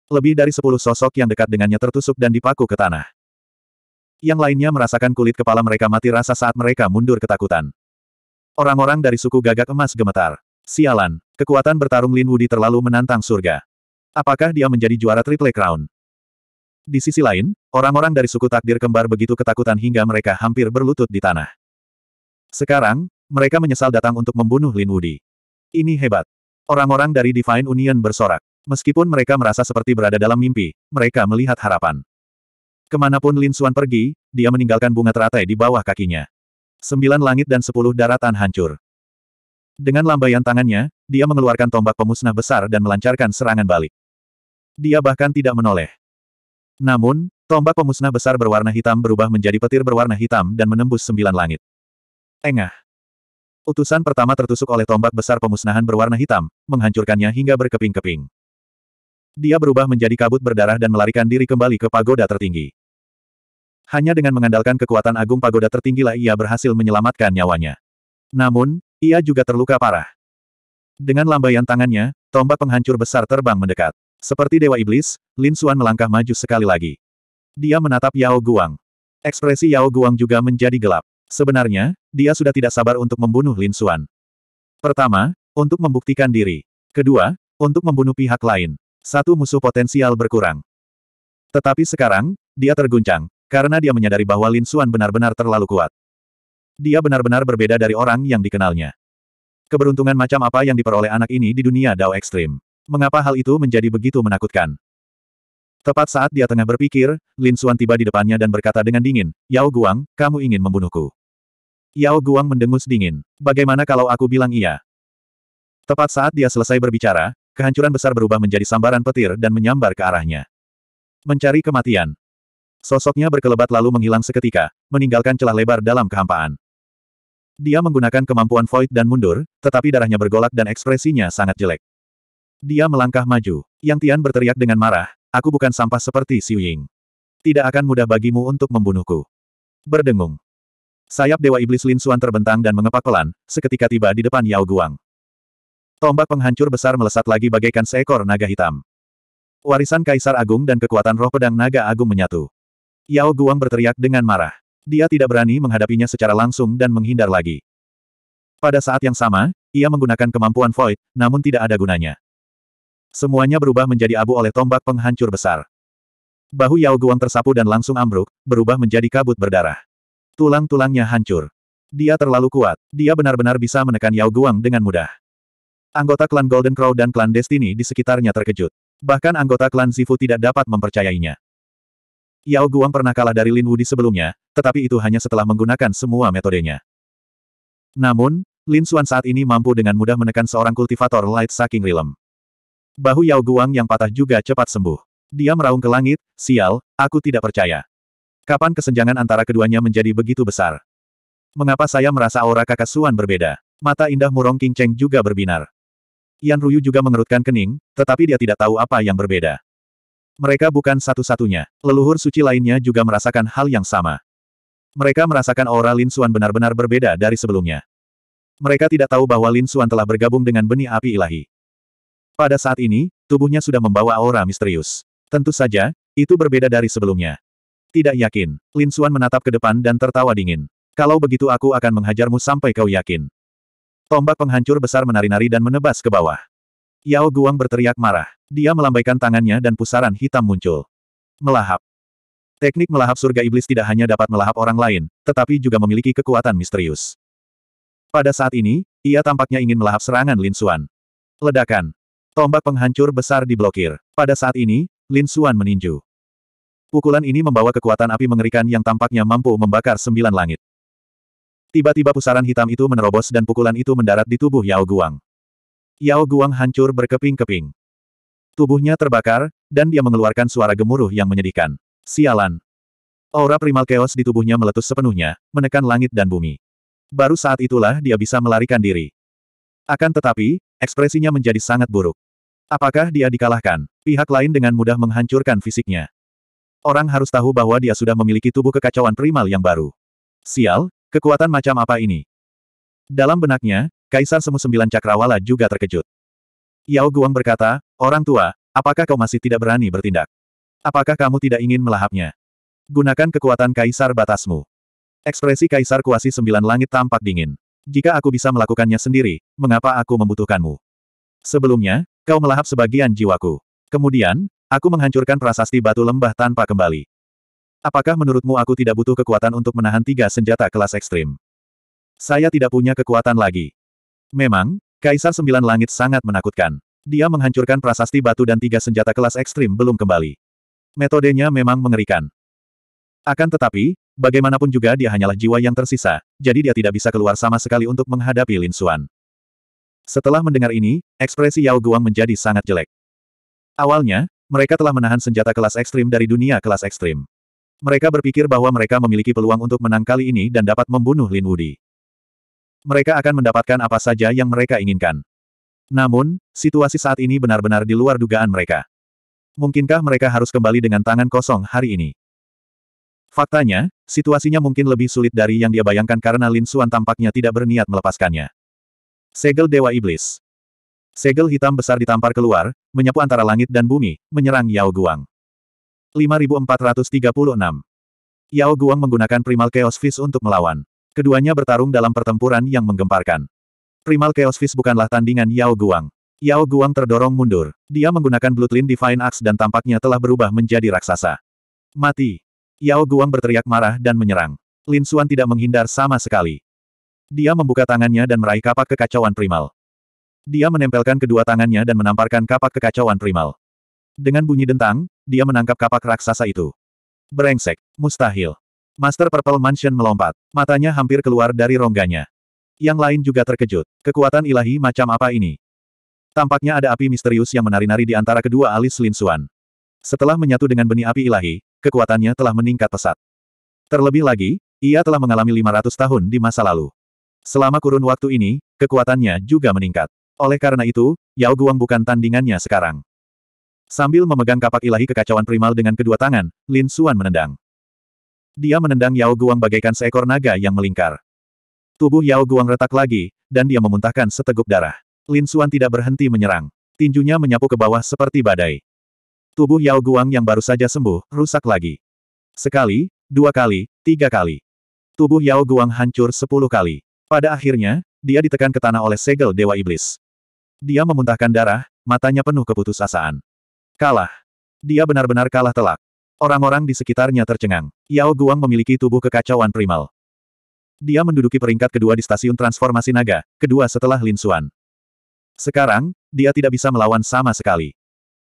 Speaker 1: Lebih dari sepuluh sosok yang dekat dengannya tertusuk dan dipaku ke tanah. Yang lainnya merasakan kulit kepala mereka mati rasa saat mereka mundur ketakutan. Orang-orang dari suku gagak emas gemetar. Sialan, kekuatan bertarung Lin Wudi terlalu menantang surga. Apakah dia menjadi juara Triple Crown? Di sisi lain, orang-orang dari suku takdir kembar begitu ketakutan hingga mereka hampir berlutut di tanah. Sekarang, mereka menyesal datang untuk membunuh Lin Wudi. Ini hebat. Orang-orang dari Divine Union bersorak. Meskipun mereka merasa seperti berada dalam mimpi, mereka melihat harapan. Kemanapun Lin Xuan pergi, dia meninggalkan bunga teratai di bawah kakinya. Sembilan langit dan sepuluh daratan hancur. Dengan lambaian tangannya, dia mengeluarkan tombak pemusnah besar dan melancarkan serangan balik dia bahkan tidak menoleh. Namun, tombak pemusnah besar berwarna hitam berubah menjadi petir berwarna hitam dan menembus sembilan langit. Engah. Utusan pertama tertusuk oleh tombak besar pemusnahan berwarna hitam, menghancurkannya hingga berkeping-keping. Dia berubah menjadi kabut berdarah dan melarikan diri kembali ke pagoda tertinggi. Hanya dengan mengandalkan kekuatan agung pagoda tertinggilah ia berhasil menyelamatkan nyawanya. Namun, ia juga terluka parah. Dengan lambaian tangannya, tombak penghancur besar terbang mendekat. Seperti Dewa Iblis, Lin Suan melangkah maju sekali lagi. Dia menatap Yao Guang. Ekspresi Yao Guang juga menjadi gelap. Sebenarnya, dia sudah tidak sabar untuk membunuh Lin Suan. Pertama, untuk membuktikan diri. Kedua, untuk membunuh pihak lain. Satu musuh potensial berkurang. Tetapi sekarang, dia terguncang, karena dia menyadari bahwa Lin Suan benar-benar terlalu kuat. Dia benar-benar berbeda dari orang yang dikenalnya. Keberuntungan macam apa yang diperoleh anak ini di dunia Dao Ekstrim? mengapa hal itu menjadi begitu menakutkan. Tepat saat dia tengah berpikir, Lin Xuan tiba di depannya dan berkata dengan dingin, Yao Guang, kamu ingin membunuhku. Yao Guang mendengus dingin. Bagaimana kalau aku bilang iya? Tepat saat dia selesai berbicara, kehancuran besar berubah menjadi sambaran petir dan menyambar ke arahnya. Mencari kematian. Sosoknya berkelebat lalu menghilang seketika, meninggalkan celah lebar dalam kehampaan. Dia menggunakan kemampuan void dan mundur, tetapi darahnya bergolak dan ekspresinya sangat jelek. Dia melangkah maju. Yang Tian berteriak dengan marah, aku bukan sampah seperti Xiu Ying. Tidak akan mudah bagimu untuk membunuhku. Berdengung. Sayap Dewa Iblis Lin Xuan terbentang dan mengepak pelan, seketika tiba di depan Yao Guang. Tombak penghancur besar melesat lagi bagaikan seekor naga hitam. Warisan Kaisar Agung dan kekuatan roh pedang naga agung menyatu. Yao Guang berteriak dengan marah. Dia tidak berani menghadapinya secara langsung dan menghindar lagi. Pada saat yang sama, ia menggunakan kemampuan void, namun tidak ada gunanya. Semuanya berubah menjadi abu oleh tombak penghancur besar. Bahu Yao Guang tersapu dan langsung ambruk, berubah menjadi kabut berdarah. Tulang-tulangnya hancur. Dia terlalu kuat. Dia benar-benar bisa menekan Yao Guang dengan mudah. Anggota klan Golden Crow dan klan Destiny di sekitarnya terkejut. Bahkan anggota klan Zifu tidak dapat mempercayainya. Yao Guang pernah kalah dari Lin Wudi sebelumnya, tetapi itu hanya setelah menggunakan semua metodenya. Namun, Lin Xuan saat ini mampu dengan mudah menekan seorang kultivator Light Saking Realm. Bahu Yao Guang yang patah juga cepat sembuh. Dia meraung ke langit, sial, aku tidak percaya. Kapan kesenjangan antara keduanya menjadi begitu besar? Mengapa saya merasa aura kakak Suan berbeda? Mata indah murong King Cheng juga berbinar. Yan Ruyu juga mengerutkan kening, tetapi dia tidak tahu apa yang berbeda. Mereka bukan satu-satunya. Leluhur suci lainnya juga merasakan hal yang sama. Mereka merasakan aura Lin Suan benar-benar berbeda dari sebelumnya. Mereka tidak tahu bahwa Lin Suan telah bergabung dengan benih api ilahi. Pada saat ini, tubuhnya sudah membawa aura misterius. Tentu saja, itu berbeda dari sebelumnya. Tidak yakin. Lin Suan menatap ke depan dan tertawa dingin. Kalau begitu aku akan menghajarmu sampai kau yakin. Tombak penghancur besar menari-nari dan menebas ke bawah. Yao Guang berteriak marah. Dia melambaikan tangannya dan pusaran hitam muncul. Melahap. Teknik melahap surga iblis tidak hanya dapat melahap orang lain, tetapi juga memiliki kekuatan misterius. Pada saat ini, ia tampaknya ingin melahap serangan Lin Suan. Ledakan. Tombak penghancur besar diblokir. Pada saat ini, Lin Xuan meninju. Pukulan ini membawa kekuatan api mengerikan yang tampaknya mampu membakar sembilan langit. Tiba-tiba pusaran hitam itu menerobos dan pukulan itu mendarat di tubuh Yao Guang. Yao Guang hancur berkeping-keping. Tubuhnya terbakar, dan dia mengeluarkan suara gemuruh yang menyedihkan. Sialan. Aura primal chaos di tubuhnya meletus sepenuhnya, menekan langit dan bumi. Baru saat itulah dia bisa melarikan diri. Akan tetapi, Ekspresinya menjadi sangat buruk. Apakah dia dikalahkan? Pihak lain dengan mudah menghancurkan fisiknya. Orang harus tahu bahwa dia sudah memiliki tubuh kekacauan primal yang baru. Sial, kekuatan macam apa ini? Dalam benaknya, Kaisar Semu Sembilan Cakrawala juga terkejut. Yao Guang berkata, Orang tua, apakah kau masih tidak berani bertindak? Apakah kamu tidak ingin melahapnya? Gunakan kekuatan Kaisar batasmu. Ekspresi Kaisar Kuasi Sembilan Langit tampak dingin. Jika aku bisa melakukannya sendiri, mengapa aku membutuhkanmu? Sebelumnya, kau melahap sebagian jiwaku. Kemudian, aku menghancurkan prasasti batu lembah tanpa kembali. Apakah menurutmu aku tidak butuh kekuatan untuk menahan tiga senjata kelas ekstrim? Saya tidak punya kekuatan lagi. Memang, Kaisar Sembilan Langit sangat menakutkan. Dia menghancurkan prasasti batu dan tiga senjata kelas ekstrim belum kembali. Metodenya memang mengerikan. Akan tetapi, Bagaimanapun juga dia hanyalah jiwa yang tersisa, jadi dia tidak bisa keluar sama sekali untuk menghadapi Lin Xuan. Setelah mendengar ini, ekspresi Yao Guang menjadi sangat jelek. Awalnya, mereka telah menahan senjata kelas ekstrim dari dunia kelas ekstrim. Mereka berpikir bahwa mereka memiliki peluang untuk menang kali ini dan dapat membunuh Lin Wudi. Mereka akan mendapatkan apa saja yang mereka inginkan. Namun, situasi saat ini benar-benar di luar dugaan mereka. Mungkinkah mereka harus kembali dengan tangan kosong hari ini? Faktanya, situasinya mungkin lebih sulit dari yang dia bayangkan karena Lin Suan tampaknya tidak berniat melepaskannya. Segel Dewa Iblis Segel hitam besar ditampar keluar, menyapu antara langit dan bumi, menyerang Yao Guang. 5436 Yao Guang menggunakan Primal Chaos Fist untuk melawan. Keduanya bertarung dalam pertempuran yang menggemparkan. Primal Chaos Fist bukanlah tandingan Yao Guang. Yao Guang terdorong mundur. Dia menggunakan Bloodline Divine Axe dan tampaknya telah berubah menjadi raksasa. Mati. Yao Guang berteriak marah dan menyerang. Lin Xuan tidak menghindar sama sekali. Dia membuka tangannya dan meraih kapak kekacauan primal. Dia menempelkan kedua tangannya dan menamparkan kapak kekacauan primal. Dengan bunyi dentang, dia menangkap kapak raksasa itu. Berengsek, mustahil. Master Purple Mansion melompat. Matanya hampir keluar dari rongganya. Yang lain juga terkejut. Kekuatan ilahi macam apa ini? Tampaknya ada api misterius yang menari-nari di antara kedua alis Lin Xuan. Setelah menyatu dengan benih api ilahi, kekuatannya telah meningkat pesat. Terlebih lagi, ia telah mengalami 500 tahun di masa lalu. Selama kurun waktu ini, kekuatannya juga meningkat. Oleh karena itu, Yao Guang bukan tandingannya sekarang. Sambil memegang kapak ilahi kekacauan primal dengan kedua tangan, Lin Xuan menendang. Dia menendang Yao Guang bagaikan seekor naga yang melingkar. Tubuh Yao Guang retak lagi, dan dia memuntahkan seteguk darah. Lin Xuan tidak berhenti menyerang. Tinjunya menyapu ke bawah seperti badai. Tubuh Yao Guang yang baru saja sembuh, rusak lagi. Sekali, dua kali, tiga kali. Tubuh Yao Guang hancur sepuluh kali. Pada akhirnya, dia ditekan ke tanah oleh segel Dewa Iblis. Dia memuntahkan darah, matanya penuh keputusasaan. Kalah. Dia benar-benar kalah telak. Orang-orang di sekitarnya tercengang. Yao Guang memiliki tubuh kekacauan primal. Dia menduduki peringkat kedua di stasiun transformasi naga, kedua setelah Lin Xuan. Sekarang, dia tidak bisa melawan sama sekali.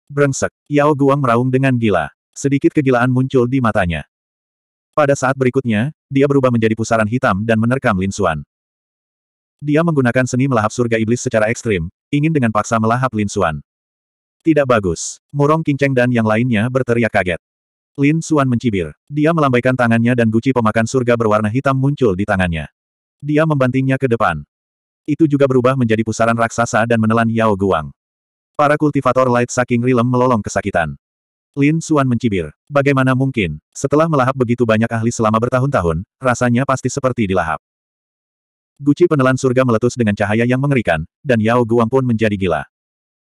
Speaker 1: Brengsek, Yao Guang meraung dengan gila. Sedikit kegilaan muncul di matanya. Pada saat berikutnya, dia berubah menjadi pusaran hitam dan menerkam Lin Xuan. Dia menggunakan seni melahap surga iblis secara ekstrim, ingin dengan paksa melahap Lin Xuan. Tidak bagus. Murong Kinceng dan yang lainnya berteriak kaget. Lin Xuan mencibir. Dia melambaikan tangannya dan guci pemakan surga berwarna hitam muncul di tangannya. Dia membantingnya ke depan. Itu juga berubah menjadi pusaran raksasa dan menelan Yao Guang. Para kultivator Light saking rilem melolong kesakitan. Lin Suan mencibir. Bagaimana mungkin, setelah melahap begitu banyak ahli selama bertahun-tahun, rasanya pasti seperti dilahap. Guci penelan surga meletus dengan cahaya yang mengerikan, dan Yao Guang pun menjadi gila.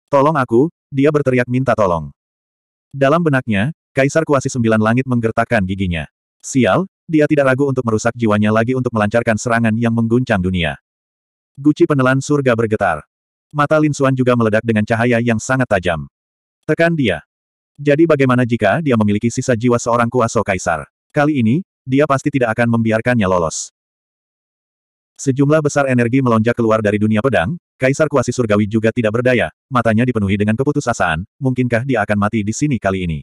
Speaker 1: Tolong aku, dia berteriak minta tolong. Dalam benaknya, Kaisar Kuasi Sembilan Langit menggertakkan giginya. Sial, dia tidak ragu untuk merusak jiwanya lagi untuk melancarkan serangan yang mengguncang dunia. Guci penelan surga bergetar. Mata Lin Xuan juga meledak dengan cahaya yang sangat tajam. Tekan dia. Jadi bagaimana jika dia memiliki sisa jiwa seorang Kuasa kaisar? Kali ini, dia pasti tidak akan membiarkannya lolos. Sejumlah besar energi melonjak keluar dari dunia pedang, kaisar kuasi surgawi juga tidak berdaya, matanya dipenuhi dengan keputusasaan, mungkinkah dia akan mati di sini kali ini?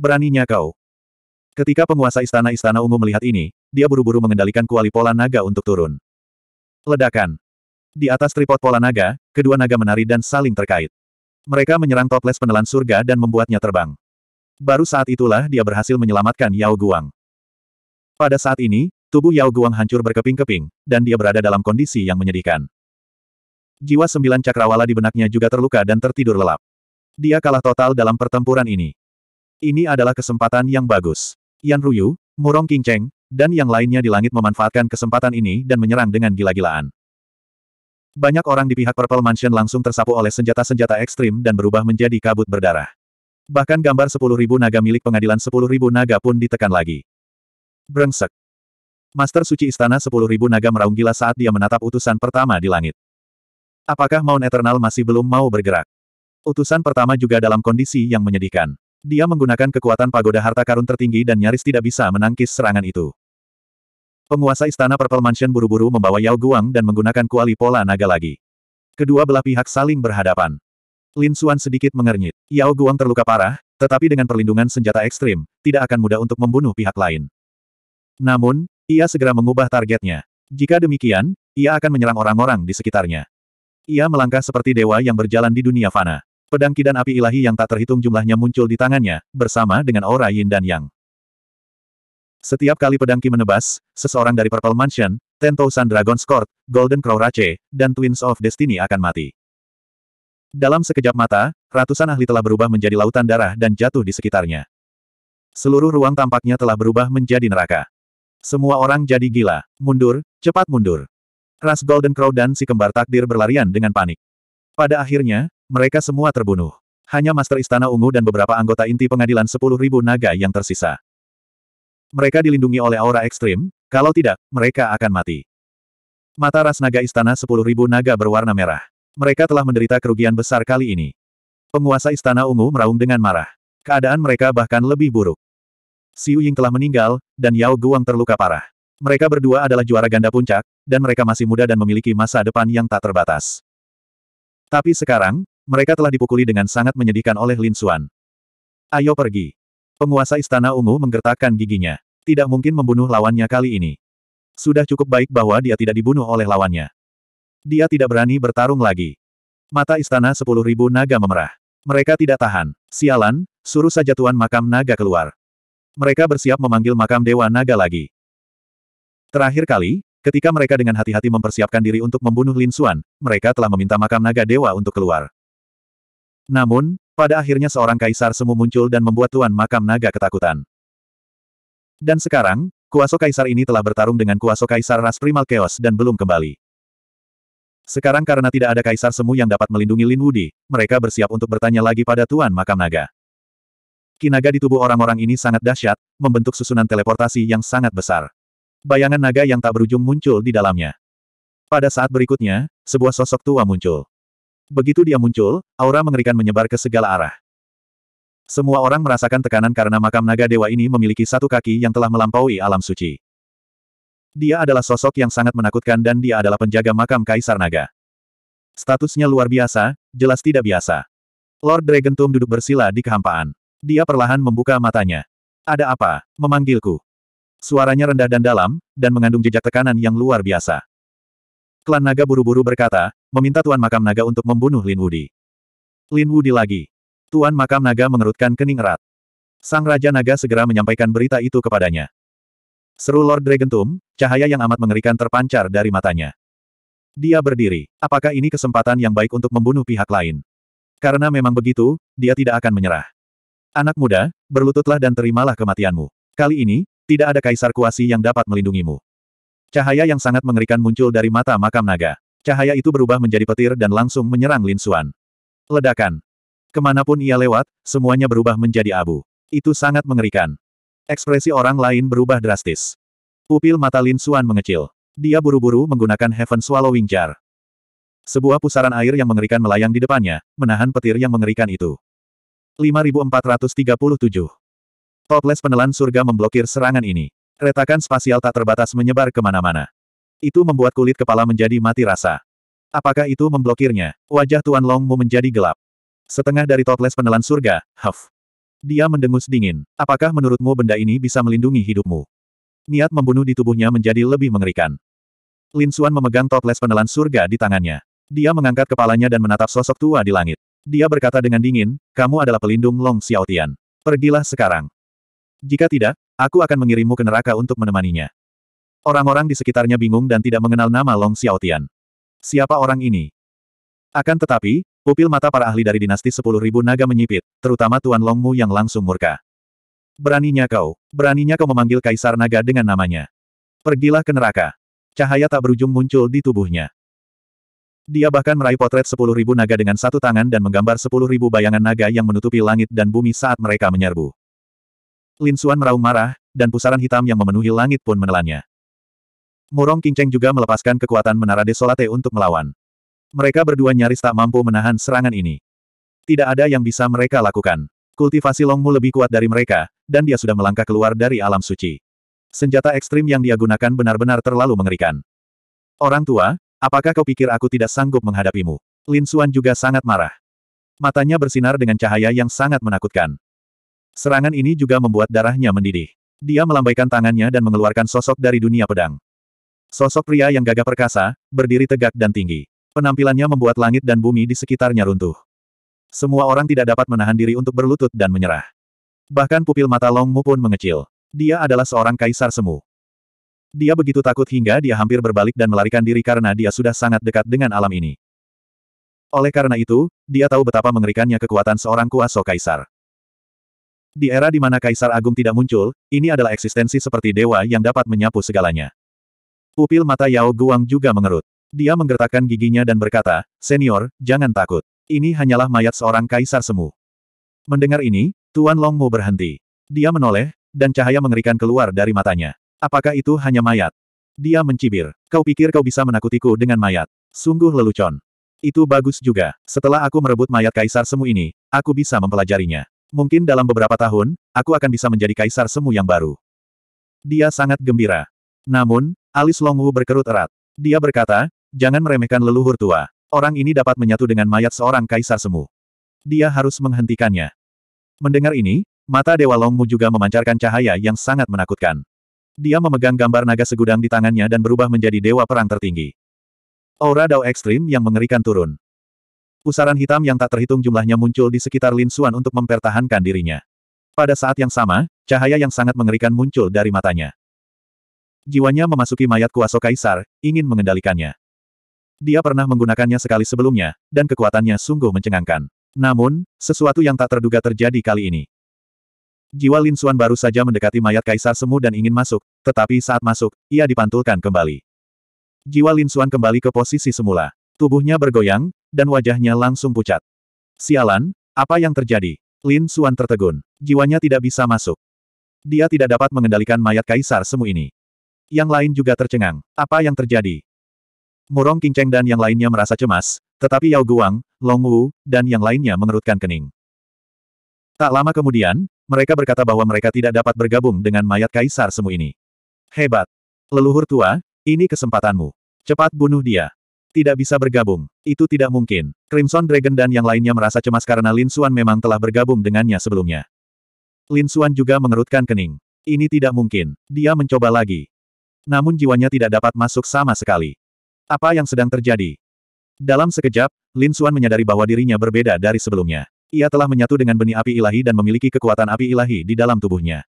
Speaker 1: Beraninya kau. Ketika penguasa istana-istana ungu melihat ini, dia buru-buru mengendalikan kuali pola naga untuk turun. Ledakan. Di atas tripod pola naga, kedua naga menari dan saling terkait. Mereka menyerang toples penelan surga dan membuatnya terbang. Baru saat itulah dia berhasil menyelamatkan Yao Guang. Pada saat ini, tubuh Yao Guang hancur berkeping-keping, dan dia berada dalam kondisi yang menyedihkan. Jiwa sembilan cakrawala di benaknya juga terluka dan tertidur lelap. Dia kalah total dalam pertempuran ini. Ini adalah kesempatan yang bagus. Yan Ruyu, Murong King Cheng, dan yang lainnya di langit memanfaatkan kesempatan ini dan menyerang dengan gila-gilaan. Banyak orang di pihak Purple Mansion langsung tersapu oleh senjata-senjata ekstrim dan berubah menjadi kabut berdarah. Bahkan gambar 10.000 naga milik pengadilan 10.000 naga pun ditekan lagi. Brengsek. Master Suci Istana 10.000 naga meraung gila saat dia menatap utusan pertama di langit. Apakah Mount Eternal masih belum mau bergerak? Utusan pertama juga dalam kondisi yang menyedihkan. Dia menggunakan kekuatan pagoda harta karun tertinggi dan nyaris tidak bisa menangkis serangan itu. Penguasa istana Purple Mansion buru-buru membawa Yao Guang dan menggunakan kuali pola naga lagi. Kedua belah pihak saling berhadapan. Lin Xuan sedikit mengernyit. Yao Guang terluka parah, tetapi dengan perlindungan senjata ekstrim, tidak akan mudah untuk membunuh pihak lain. Namun, ia segera mengubah targetnya. Jika demikian, ia akan menyerang orang-orang di sekitarnya. Ia melangkah seperti dewa yang berjalan di dunia fana. Pedang kidan api ilahi yang tak terhitung jumlahnya muncul di tangannya, bersama dengan aura yin dan yang. Setiap kali pedangki menebas, seseorang dari Purple Mansion, Ten Thousand Dragon's Court, Golden Crow Rache, dan Twins of Destiny akan mati. Dalam sekejap mata, ratusan ahli telah berubah menjadi lautan darah dan jatuh di sekitarnya. Seluruh ruang tampaknya telah berubah menjadi neraka. Semua orang jadi gila. Mundur, cepat mundur. Ras Golden Crow dan si kembar takdir berlarian dengan panik. Pada akhirnya, mereka semua terbunuh. Hanya Master Istana Ungu dan beberapa anggota inti pengadilan 10.000 naga yang tersisa. Mereka dilindungi oleh aura ekstrim, kalau tidak, mereka akan mati. Mata ras naga istana 10.000 naga berwarna merah. Mereka telah menderita kerugian besar kali ini. Penguasa istana ungu meraung dengan marah. Keadaan mereka bahkan lebih buruk. Xiu Ying telah meninggal, dan Yao Guang terluka parah. Mereka berdua adalah juara ganda puncak, dan mereka masih muda dan memiliki masa depan yang tak terbatas. Tapi sekarang, mereka telah dipukuli dengan sangat menyedihkan oleh Lin Xuan. Ayo pergi. Penguasa Istana Ungu menggertakkan giginya. Tidak mungkin membunuh lawannya kali ini. Sudah cukup baik bahwa dia tidak dibunuh oleh lawannya. Dia tidak berani bertarung lagi. Mata Istana Sepuluh Ribu Naga memerah. Mereka tidak tahan. Sialan, suruh saja Tuan Makam Naga keluar. Mereka bersiap memanggil Makam Dewa Naga lagi. Terakhir kali, ketika mereka dengan hati-hati mempersiapkan diri untuk membunuh Lin Xuan, mereka telah meminta Makam Naga Dewa untuk keluar. Namun, pada akhirnya seorang kaisar semu muncul dan membuat Tuan Makam Naga ketakutan. Dan sekarang, kuaso kaisar ini telah bertarung dengan kuaso kaisar ras primal chaos dan belum kembali. Sekarang karena tidak ada kaisar semu yang dapat melindungi Lin Wudi, mereka bersiap untuk bertanya lagi pada Tuan Makam Naga. Kinaga di tubuh orang-orang ini sangat dahsyat, membentuk susunan teleportasi yang sangat besar. Bayangan naga yang tak berujung muncul di dalamnya. Pada saat berikutnya, sebuah sosok tua muncul. Begitu dia muncul, aura mengerikan menyebar ke segala arah. Semua orang merasakan tekanan karena makam naga dewa ini memiliki satu kaki yang telah melampaui alam suci. Dia adalah sosok yang sangat menakutkan dan dia adalah penjaga makam Kaisar Naga. Statusnya luar biasa, jelas tidak biasa. Lord Dragon Tomb duduk bersila di kehampaan. Dia perlahan membuka matanya. Ada apa? Memanggilku. Suaranya rendah dan dalam, dan mengandung jejak tekanan yang luar biasa. Klan naga buru-buru berkata, meminta Tuan Makam Naga untuk membunuh Lin Wudi. Lin Wudi lagi. Tuan Makam Naga mengerutkan kening erat. Sang Raja Naga segera menyampaikan berita itu kepadanya. Seru Lord tomb cahaya yang amat mengerikan terpancar dari matanya. Dia berdiri. Apakah ini kesempatan yang baik untuk membunuh pihak lain? Karena memang begitu, dia tidak akan menyerah. Anak muda, berlututlah dan terimalah kematianmu. Kali ini, tidak ada kaisar kuasi yang dapat melindungimu. Cahaya yang sangat mengerikan muncul dari mata makam naga. Cahaya itu berubah menjadi petir dan langsung menyerang Lin Xuan. Ledakan. Kemanapun ia lewat, semuanya berubah menjadi abu. Itu sangat mengerikan. Ekspresi orang lain berubah drastis. Pupil mata Lin Xuan mengecil. Dia buru-buru menggunakan Heaven Swallowing Jar. Sebuah pusaran air yang mengerikan melayang di depannya, menahan petir yang mengerikan itu. 5437. Toples penelan surga memblokir serangan ini. Retakan spasial tak terbatas menyebar kemana-mana. Itu membuat kulit kepala menjadi mati rasa. Apakah itu memblokirnya? Wajah Tuan Longmu menjadi gelap. Setengah dari totles penelan surga, Huff. Dia mendengus dingin. Apakah menurutmu benda ini bisa melindungi hidupmu? Niat membunuh di tubuhnya menjadi lebih mengerikan. Lin Xuan memegang totles penelan surga di tangannya. Dia mengangkat kepalanya dan menatap sosok tua di langit. Dia berkata dengan dingin, kamu adalah pelindung Long Xiaotian. Pergilah sekarang. Jika tidak, aku akan mengirimmu ke neraka untuk menemaninya. Orang-orang di sekitarnya bingung dan tidak mengenal nama Long Xiaotian. Siapa orang ini? Akan tetapi, pupil mata para ahli dari dinasti 10.000 naga menyipit, terutama Tuan Long Mu yang langsung murka. Beraninya kau, beraninya kau memanggil Kaisar Naga dengan namanya. Pergilah ke neraka. Cahaya tak berujung muncul di tubuhnya. Dia bahkan meraih potret sepuluh ribu naga dengan satu tangan dan menggambar sepuluh ribu bayangan naga yang menutupi langit dan bumi saat mereka menyerbu. Lin Xuan meraung marah, dan pusaran hitam yang memenuhi langit pun menelannya. Murong Cheng juga melepaskan kekuatan menara desolate untuk melawan. Mereka berdua nyaris tak mampu menahan serangan ini. Tidak ada yang bisa mereka lakukan. Kultivasi Longmu lebih kuat dari mereka, dan dia sudah melangkah keluar dari alam suci. Senjata ekstrim yang dia gunakan benar-benar terlalu mengerikan. Orang tua, apakah kau pikir aku tidak sanggup menghadapimu? Lin Xuan juga sangat marah. Matanya bersinar dengan cahaya yang sangat menakutkan. Serangan ini juga membuat darahnya mendidih. Dia melambaikan tangannya dan mengeluarkan sosok dari dunia pedang. Sosok pria yang gagah perkasa, berdiri tegak dan tinggi. Penampilannya membuat langit dan bumi di sekitarnya runtuh. Semua orang tidak dapat menahan diri untuk berlutut dan menyerah. Bahkan pupil mata Longmu pun mengecil. Dia adalah seorang kaisar semu. Dia begitu takut hingga dia hampir berbalik dan melarikan diri karena dia sudah sangat dekat dengan alam ini. Oleh karena itu, dia tahu betapa mengerikannya kekuatan seorang kuasa kaisar. Di era di mana kaisar agung tidak muncul, ini adalah eksistensi seperti dewa yang dapat menyapu segalanya. Pupil mata Yao Guang juga mengerut. Dia menggertakkan giginya dan berkata, Senior, jangan takut. Ini hanyalah mayat seorang kaisar semu. Mendengar ini, Tuan Long mau berhenti. Dia menoleh, dan cahaya mengerikan keluar dari matanya. Apakah itu hanya mayat? Dia mencibir. Kau pikir kau bisa menakutiku dengan mayat? Sungguh lelucon. Itu bagus juga. Setelah aku merebut mayat kaisar semu ini, aku bisa mempelajarinya. Mungkin dalam beberapa tahun, aku akan bisa menjadi kaisar semu yang baru. Dia sangat gembira. Namun, Alis Long Wu berkerut erat. Dia berkata, jangan meremehkan leluhur tua. Orang ini dapat menyatu dengan mayat seorang kaisar semu. Dia harus menghentikannya. Mendengar ini, mata Dewa Long Wu juga memancarkan cahaya yang sangat menakutkan. Dia memegang gambar naga segudang di tangannya dan berubah menjadi dewa perang tertinggi. Aura Dao ekstrim yang mengerikan turun. Pusaran hitam yang tak terhitung jumlahnya muncul di sekitar Lin Suan untuk mempertahankan dirinya. Pada saat yang sama, cahaya yang sangat mengerikan muncul dari matanya. Jiwanya memasuki mayat kuasa Kaisar, ingin mengendalikannya. Dia pernah menggunakannya sekali sebelumnya, dan kekuatannya sungguh mencengangkan. Namun, sesuatu yang tak terduga terjadi kali ini. Jiwa Lin Suan baru saja mendekati mayat Kaisar Semu dan ingin masuk, tetapi saat masuk, ia dipantulkan kembali. Jiwa Lin Suan kembali ke posisi semula. Tubuhnya bergoyang, dan wajahnya langsung pucat. Sialan, apa yang terjadi? Lin Suan tertegun. Jiwanya tidak bisa masuk. Dia tidak dapat mengendalikan mayat Kaisar Semu ini. Yang lain juga tercengang. Apa yang terjadi? Murong Qingcheng dan yang lainnya merasa cemas, tetapi Yao Guang, Long Wu, dan yang lainnya mengerutkan kening. Tak lama kemudian, mereka berkata bahwa mereka tidak dapat bergabung dengan mayat kaisar semu ini. Hebat! Leluhur tua, ini kesempatanmu. Cepat bunuh dia. Tidak bisa bergabung. Itu tidak mungkin. Crimson Dragon dan yang lainnya merasa cemas karena Lin Xuan memang telah bergabung dengannya sebelumnya. Lin Xuan juga mengerutkan kening. Ini tidak mungkin. Dia mencoba lagi. Namun jiwanya tidak dapat masuk sama sekali. Apa yang sedang terjadi? Dalam sekejap, Lin Suan menyadari bahwa dirinya berbeda dari sebelumnya. Ia telah menyatu dengan benih api ilahi dan memiliki kekuatan api ilahi di dalam tubuhnya.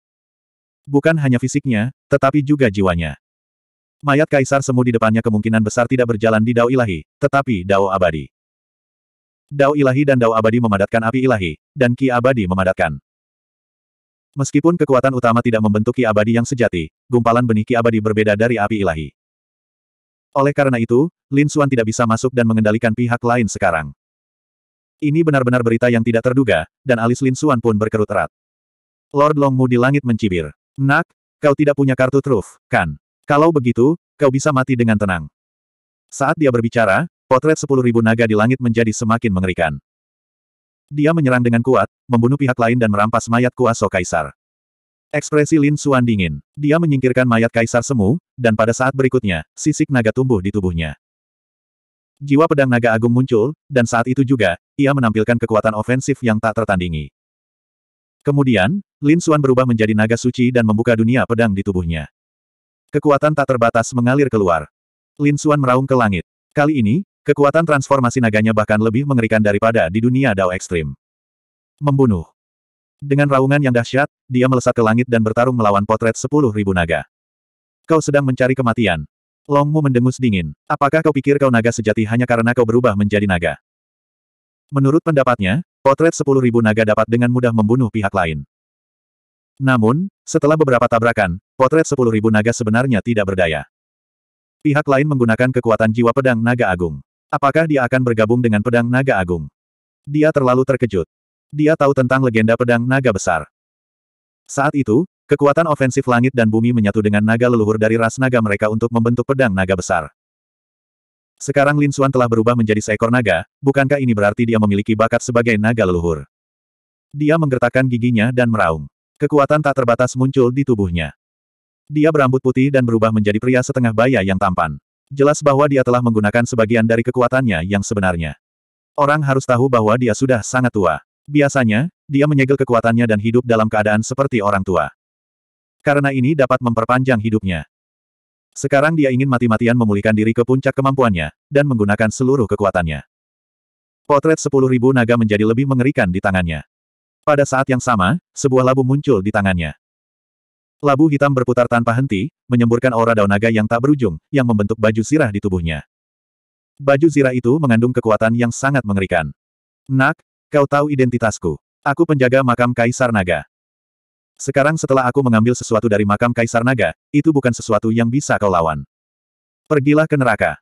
Speaker 1: Bukan hanya fisiknya, tetapi juga jiwanya. Mayat Kaisar Semu di depannya kemungkinan besar tidak berjalan di Dao Ilahi, tetapi Dao Abadi. Dao Ilahi dan Dao Abadi memadatkan api ilahi, dan Ki Abadi memadatkan Meskipun kekuatan utama tidak membentuk ki abadi yang sejati, gumpalan benih ki abadi berbeda dari api ilahi. Oleh karena itu, Lin Suan tidak bisa masuk dan mengendalikan pihak lain sekarang. Ini benar-benar berita yang tidak terduga, dan alis Lin Suan pun berkerut erat. Lord Longmu di langit mencibir. Nak, kau tidak punya kartu truf, kan? Kalau begitu, kau bisa mati dengan tenang. Saat dia berbicara, potret sepuluh ribu naga di langit menjadi semakin mengerikan. Dia menyerang dengan kuat, membunuh pihak lain dan merampas mayat kuasa Kaisar. Ekspresi Lin Xuan dingin. Dia menyingkirkan mayat Kaisar Semu, dan pada saat berikutnya, sisik naga tumbuh di tubuhnya. Jiwa pedang naga agung muncul, dan saat itu juga, ia menampilkan kekuatan ofensif yang tak tertandingi. Kemudian, Lin Xuan berubah menjadi naga suci dan membuka dunia pedang di tubuhnya. Kekuatan tak terbatas mengalir keluar. Lin Xuan meraung ke langit. Kali ini, Kekuatan transformasi naganya bahkan lebih mengerikan daripada di dunia Dao ekstrim. Membunuh. Dengan raungan yang dahsyat, dia melesat ke langit dan bertarung melawan potret sepuluh ribu naga. Kau sedang mencari kematian. Longmu mendengus dingin. Apakah kau pikir kau naga sejati hanya karena kau berubah menjadi naga? Menurut pendapatnya, potret sepuluh ribu naga dapat dengan mudah membunuh pihak lain. Namun, setelah beberapa tabrakan, potret sepuluh ribu naga sebenarnya tidak berdaya. Pihak lain menggunakan kekuatan jiwa pedang naga agung. Apakah dia akan bergabung dengan pedang naga agung? Dia terlalu terkejut. Dia tahu tentang legenda pedang naga besar. Saat itu, kekuatan ofensif langit dan bumi menyatu dengan naga leluhur dari ras naga mereka untuk membentuk pedang naga besar. Sekarang Lin Xuan telah berubah menjadi seekor naga, bukankah ini berarti dia memiliki bakat sebagai naga leluhur? Dia menggertakkan giginya dan meraung. Kekuatan tak terbatas muncul di tubuhnya. Dia berambut putih dan berubah menjadi pria setengah baya yang tampan. Jelas bahwa dia telah menggunakan sebagian dari kekuatannya yang sebenarnya. Orang harus tahu bahwa dia sudah sangat tua. Biasanya, dia menyegel kekuatannya dan hidup dalam keadaan seperti orang tua. Karena ini dapat memperpanjang hidupnya. Sekarang dia ingin mati-matian memulihkan diri ke puncak kemampuannya, dan menggunakan seluruh kekuatannya. Potret sepuluh ribu naga menjadi lebih mengerikan di tangannya. Pada saat yang sama, sebuah labu muncul di tangannya. Labu hitam berputar tanpa henti, menyemburkan aura daun naga yang tak berujung, yang membentuk baju zirah di tubuhnya. Baju zirah itu mengandung kekuatan yang sangat mengerikan. Nak, kau tahu identitasku. Aku penjaga makam Kaisar Naga. Sekarang setelah aku mengambil sesuatu dari makam Kaisar Naga, itu bukan sesuatu yang bisa kau lawan. Pergilah ke neraka.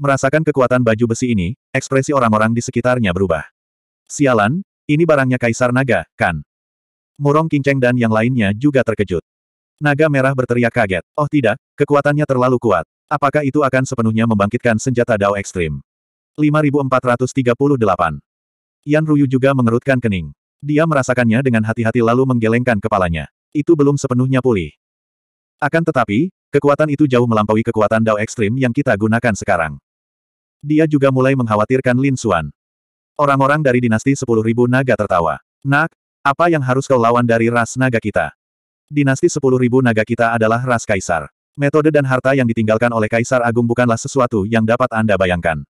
Speaker 1: Merasakan kekuatan baju besi ini, ekspresi orang-orang di sekitarnya berubah. Sialan, ini barangnya Kaisar Naga, kan? Murong Kinceng dan yang lainnya juga terkejut. Naga merah berteriak kaget. Oh tidak, kekuatannya terlalu kuat. Apakah itu akan sepenuhnya membangkitkan senjata Dao Ekstrim? 5438. Yan Ruyu juga mengerutkan kening. Dia merasakannya dengan hati-hati lalu menggelengkan kepalanya. Itu belum sepenuhnya pulih. Akan tetapi, kekuatan itu jauh melampaui kekuatan Dao Ekstrim yang kita gunakan sekarang. Dia juga mulai mengkhawatirkan Lin Xuan. Orang-orang dari dinasti 10.000 naga tertawa. Nak, apa yang harus kau lawan dari ras naga kita? Dinasti ribu naga kita adalah ras kaisar. Metode dan harta yang ditinggalkan oleh Kaisar Agung bukanlah sesuatu yang dapat Anda bayangkan.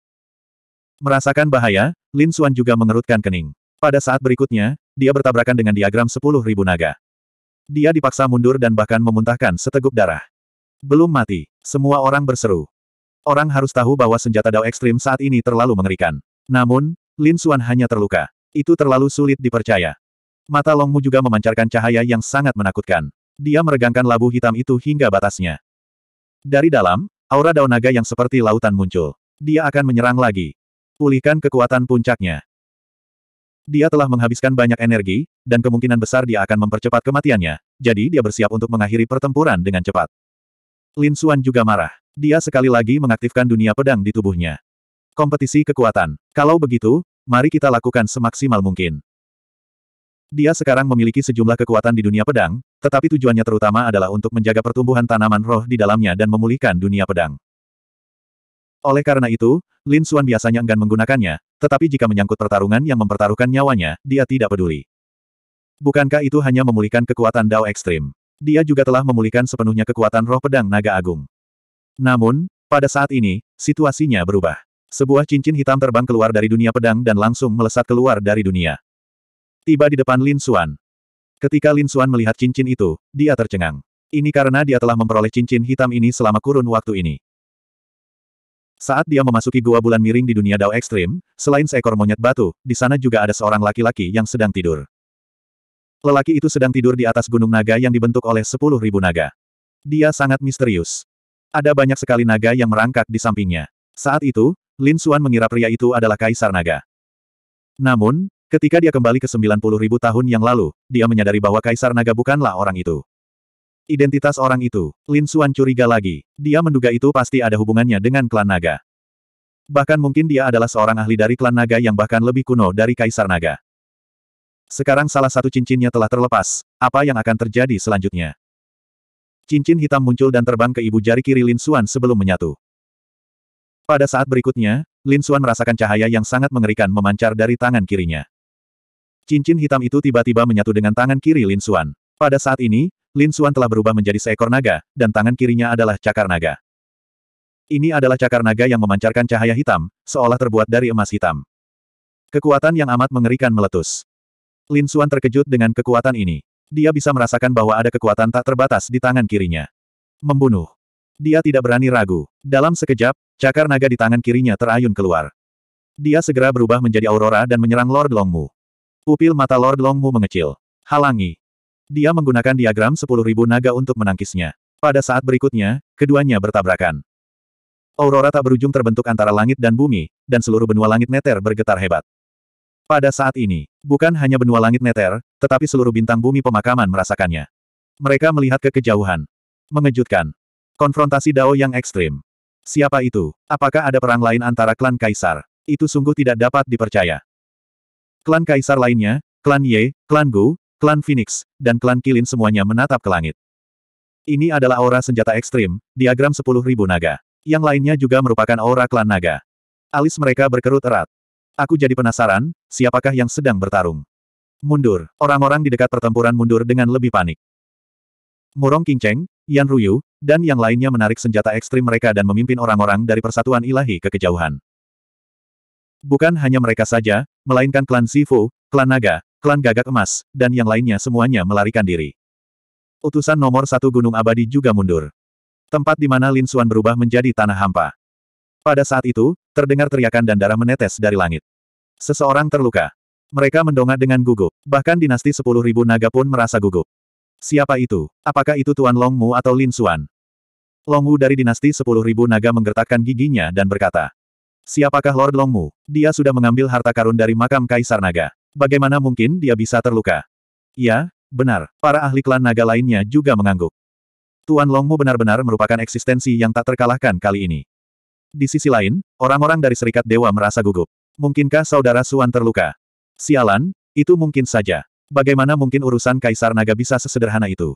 Speaker 1: Merasakan bahaya, Lin Xuan juga mengerutkan kening. Pada saat berikutnya, dia bertabrakan dengan diagram sepuluh ribu naga. Dia dipaksa mundur dan bahkan memuntahkan seteguk darah. Belum mati, semua orang berseru. Orang harus tahu bahwa senjata Dao ekstrim saat ini terlalu mengerikan. Namun, Lin Xuan hanya terluka. Itu terlalu sulit dipercaya. Mata Longmu juga memancarkan cahaya yang sangat menakutkan. Dia meregangkan labu hitam itu hingga batasnya. Dari dalam, aura daun naga yang seperti lautan muncul. Dia akan menyerang lagi. Pulihkan kekuatan puncaknya. Dia telah menghabiskan banyak energi, dan kemungkinan besar dia akan mempercepat kematiannya, jadi dia bersiap untuk mengakhiri pertempuran dengan cepat. Lin Xuan juga marah. Dia sekali lagi mengaktifkan dunia pedang di tubuhnya. Kompetisi kekuatan. Kalau begitu, mari kita lakukan semaksimal mungkin. Dia sekarang memiliki sejumlah kekuatan di dunia pedang, tetapi tujuannya terutama adalah untuk menjaga pertumbuhan tanaman roh di dalamnya dan memulihkan dunia pedang. Oleh karena itu, Lin Xuan biasanya enggan menggunakannya, tetapi jika menyangkut pertarungan yang mempertaruhkan nyawanya, dia tidak peduli. Bukankah itu hanya memulihkan kekuatan Dao Ekstrim? Dia juga telah memulihkan sepenuhnya kekuatan roh pedang naga agung. Namun, pada saat ini, situasinya berubah. Sebuah cincin hitam terbang keluar dari dunia pedang dan langsung melesat keluar dari dunia. Tiba di depan Lin Suan. Ketika Lin Suan melihat cincin itu, dia tercengang. Ini karena dia telah memperoleh cincin hitam ini selama kurun waktu ini. Saat dia memasuki gua bulan miring di dunia dao ekstrim, selain seekor monyet batu, di sana juga ada seorang laki-laki yang sedang tidur. Lelaki itu sedang tidur di atas gunung naga yang dibentuk oleh sepuluh ribu naga. Dia sangat misterius. Ada banyak sekali naga yang merangkak di sampingnya. Saat itu, Lin Suan mengira pria itu adalah Kaisar Naga. Namun, Ketika dia kembali ke 90 ribu tahun yang lalu, dia menyadari bahwa Kaisar Naga bukanlah orang itu. Identitas orang itu, Lin Xuan curiga lagi. Dia menduga itu pasti ada hubungannya dengan klan Naga. Bahkan mungkin dia adalah seorang ahli dari klan Naga yang bahkan lebih kuno dari Kaisar Naga. Sekarang salah satu cincinnya telah terlepas. Apa yang akan terjadi selanjutnya? Cincin hitam muncul dan terbang ke ibu jari kiri Lin Xuan sebelum menyatu. Pada saat berikutnya, Lin Xuan merasakan cahaya yang sangat mengerikan memancar dari tangan kirinya. Cincin hitam itu tiba-tiba menyatu dengan tangan kiri Lin Xuan. Pada saat ini, Lin Xuan telah berubah menjadi seekor naga, dan tangan kirinya adalah cakar naga. Ini adalah cakar naga yang memancarkan cahaya hitam, seolah terbuat dari emas hitam. Kekuatan yang amat mengerikan meletus. Lin Xuan terkejut dengan kekuatan ini. Dia bisa merasakan bahwa ada kekuatan tak terbatas di tangan kirinya. Membunuh. Dia tidak berani ragu. Dalam sekejap, cakar naga di tangan kirinya terayun keluar. Dia segera berubah menjadi Aurora dan menyerang Lord Longmu. Pupil mata Lord Longmu mengecil. Halangi. Dia menggunakan diagram 10.000 naga untuk menangkisnya. Pada saat berikutnya, keduanya bertabrakan. Aurora tak berujung terbentuk antara langit dan bumi, dan seluruh benua langit neter bergetar hebat. Pada saat ini, bukan hanya benua langit neter, tetapi seluruh bintang bumi pemakaman merasakannya. Mereka melihat ke kejauhan. Mengejutkan. Konfrontasi Dao yang ekstrim. Siapa itu? Apakah ada perang lain antara klan Kaisar? Itu sungguh tidak dapat dipercaya. Klan Kaisar lainnya, klan Ye, klan Gu, klan Phoenix, dan klan Kilin semuanya menatap ke langit. Ini adalah aura senjata ekstrim, diagram 10.000 naga. Yang lainnya juga merupakan aura klan naga. Alis mereka berkerut erat. Aku jadi penasaran, siapakah yang sedang bertarung? Mundur. Orang-orang di dekat pertempuran mundur dengan lebih panik. Murong Kingcheng, Yan Ruyu, dan yang lainnya menarik senjata ekstrim mereka dan memimpin orang-orang dari persatuan ilahi ke kejauhan. Bukan hanya mereka saja, melainkan klan Sifu, klan Naga, klan Gagak Emas, dan yang lainnya semuanya melarikan diri. Utusan nomor satu Gunung Abadi juga mundur. Tempat di mana Lin Suan berubah menjadi tanah hampa. Pada saat itu, terdengar teriakan dan darah menetes dari langit. Seseorang terluka. Mereka mendongak dengan gugup. Bahkan dinasti sepuluh ribu naga pun merasa gugup. Siapa itu? Apakah itu Tuan Longmu atau Lin Xuan? Longmu dari dinasti sepuluh ribu naga menggertakkan giginya dan berkata, Siapakah Lord Longmu? Dia sudah mengambil harta karun dari makam Kaisar Naga. Bagaimana mungkin dia bisa terluka? Ya, benar. Para ahli klan naga lainnya juga mengangguk. Tuan Longmu benar-benar merupakan eksistensi yang tak terkalahkan kali ini. Di sisi lain, orang-orang dari Serikat Dewa merasa gugup. Mungkinkah saudara Suan terluka? Sialan, itu mungkin saja. Bagaimana mungkin urusan Kaisar Naga bisa sesederhana itu?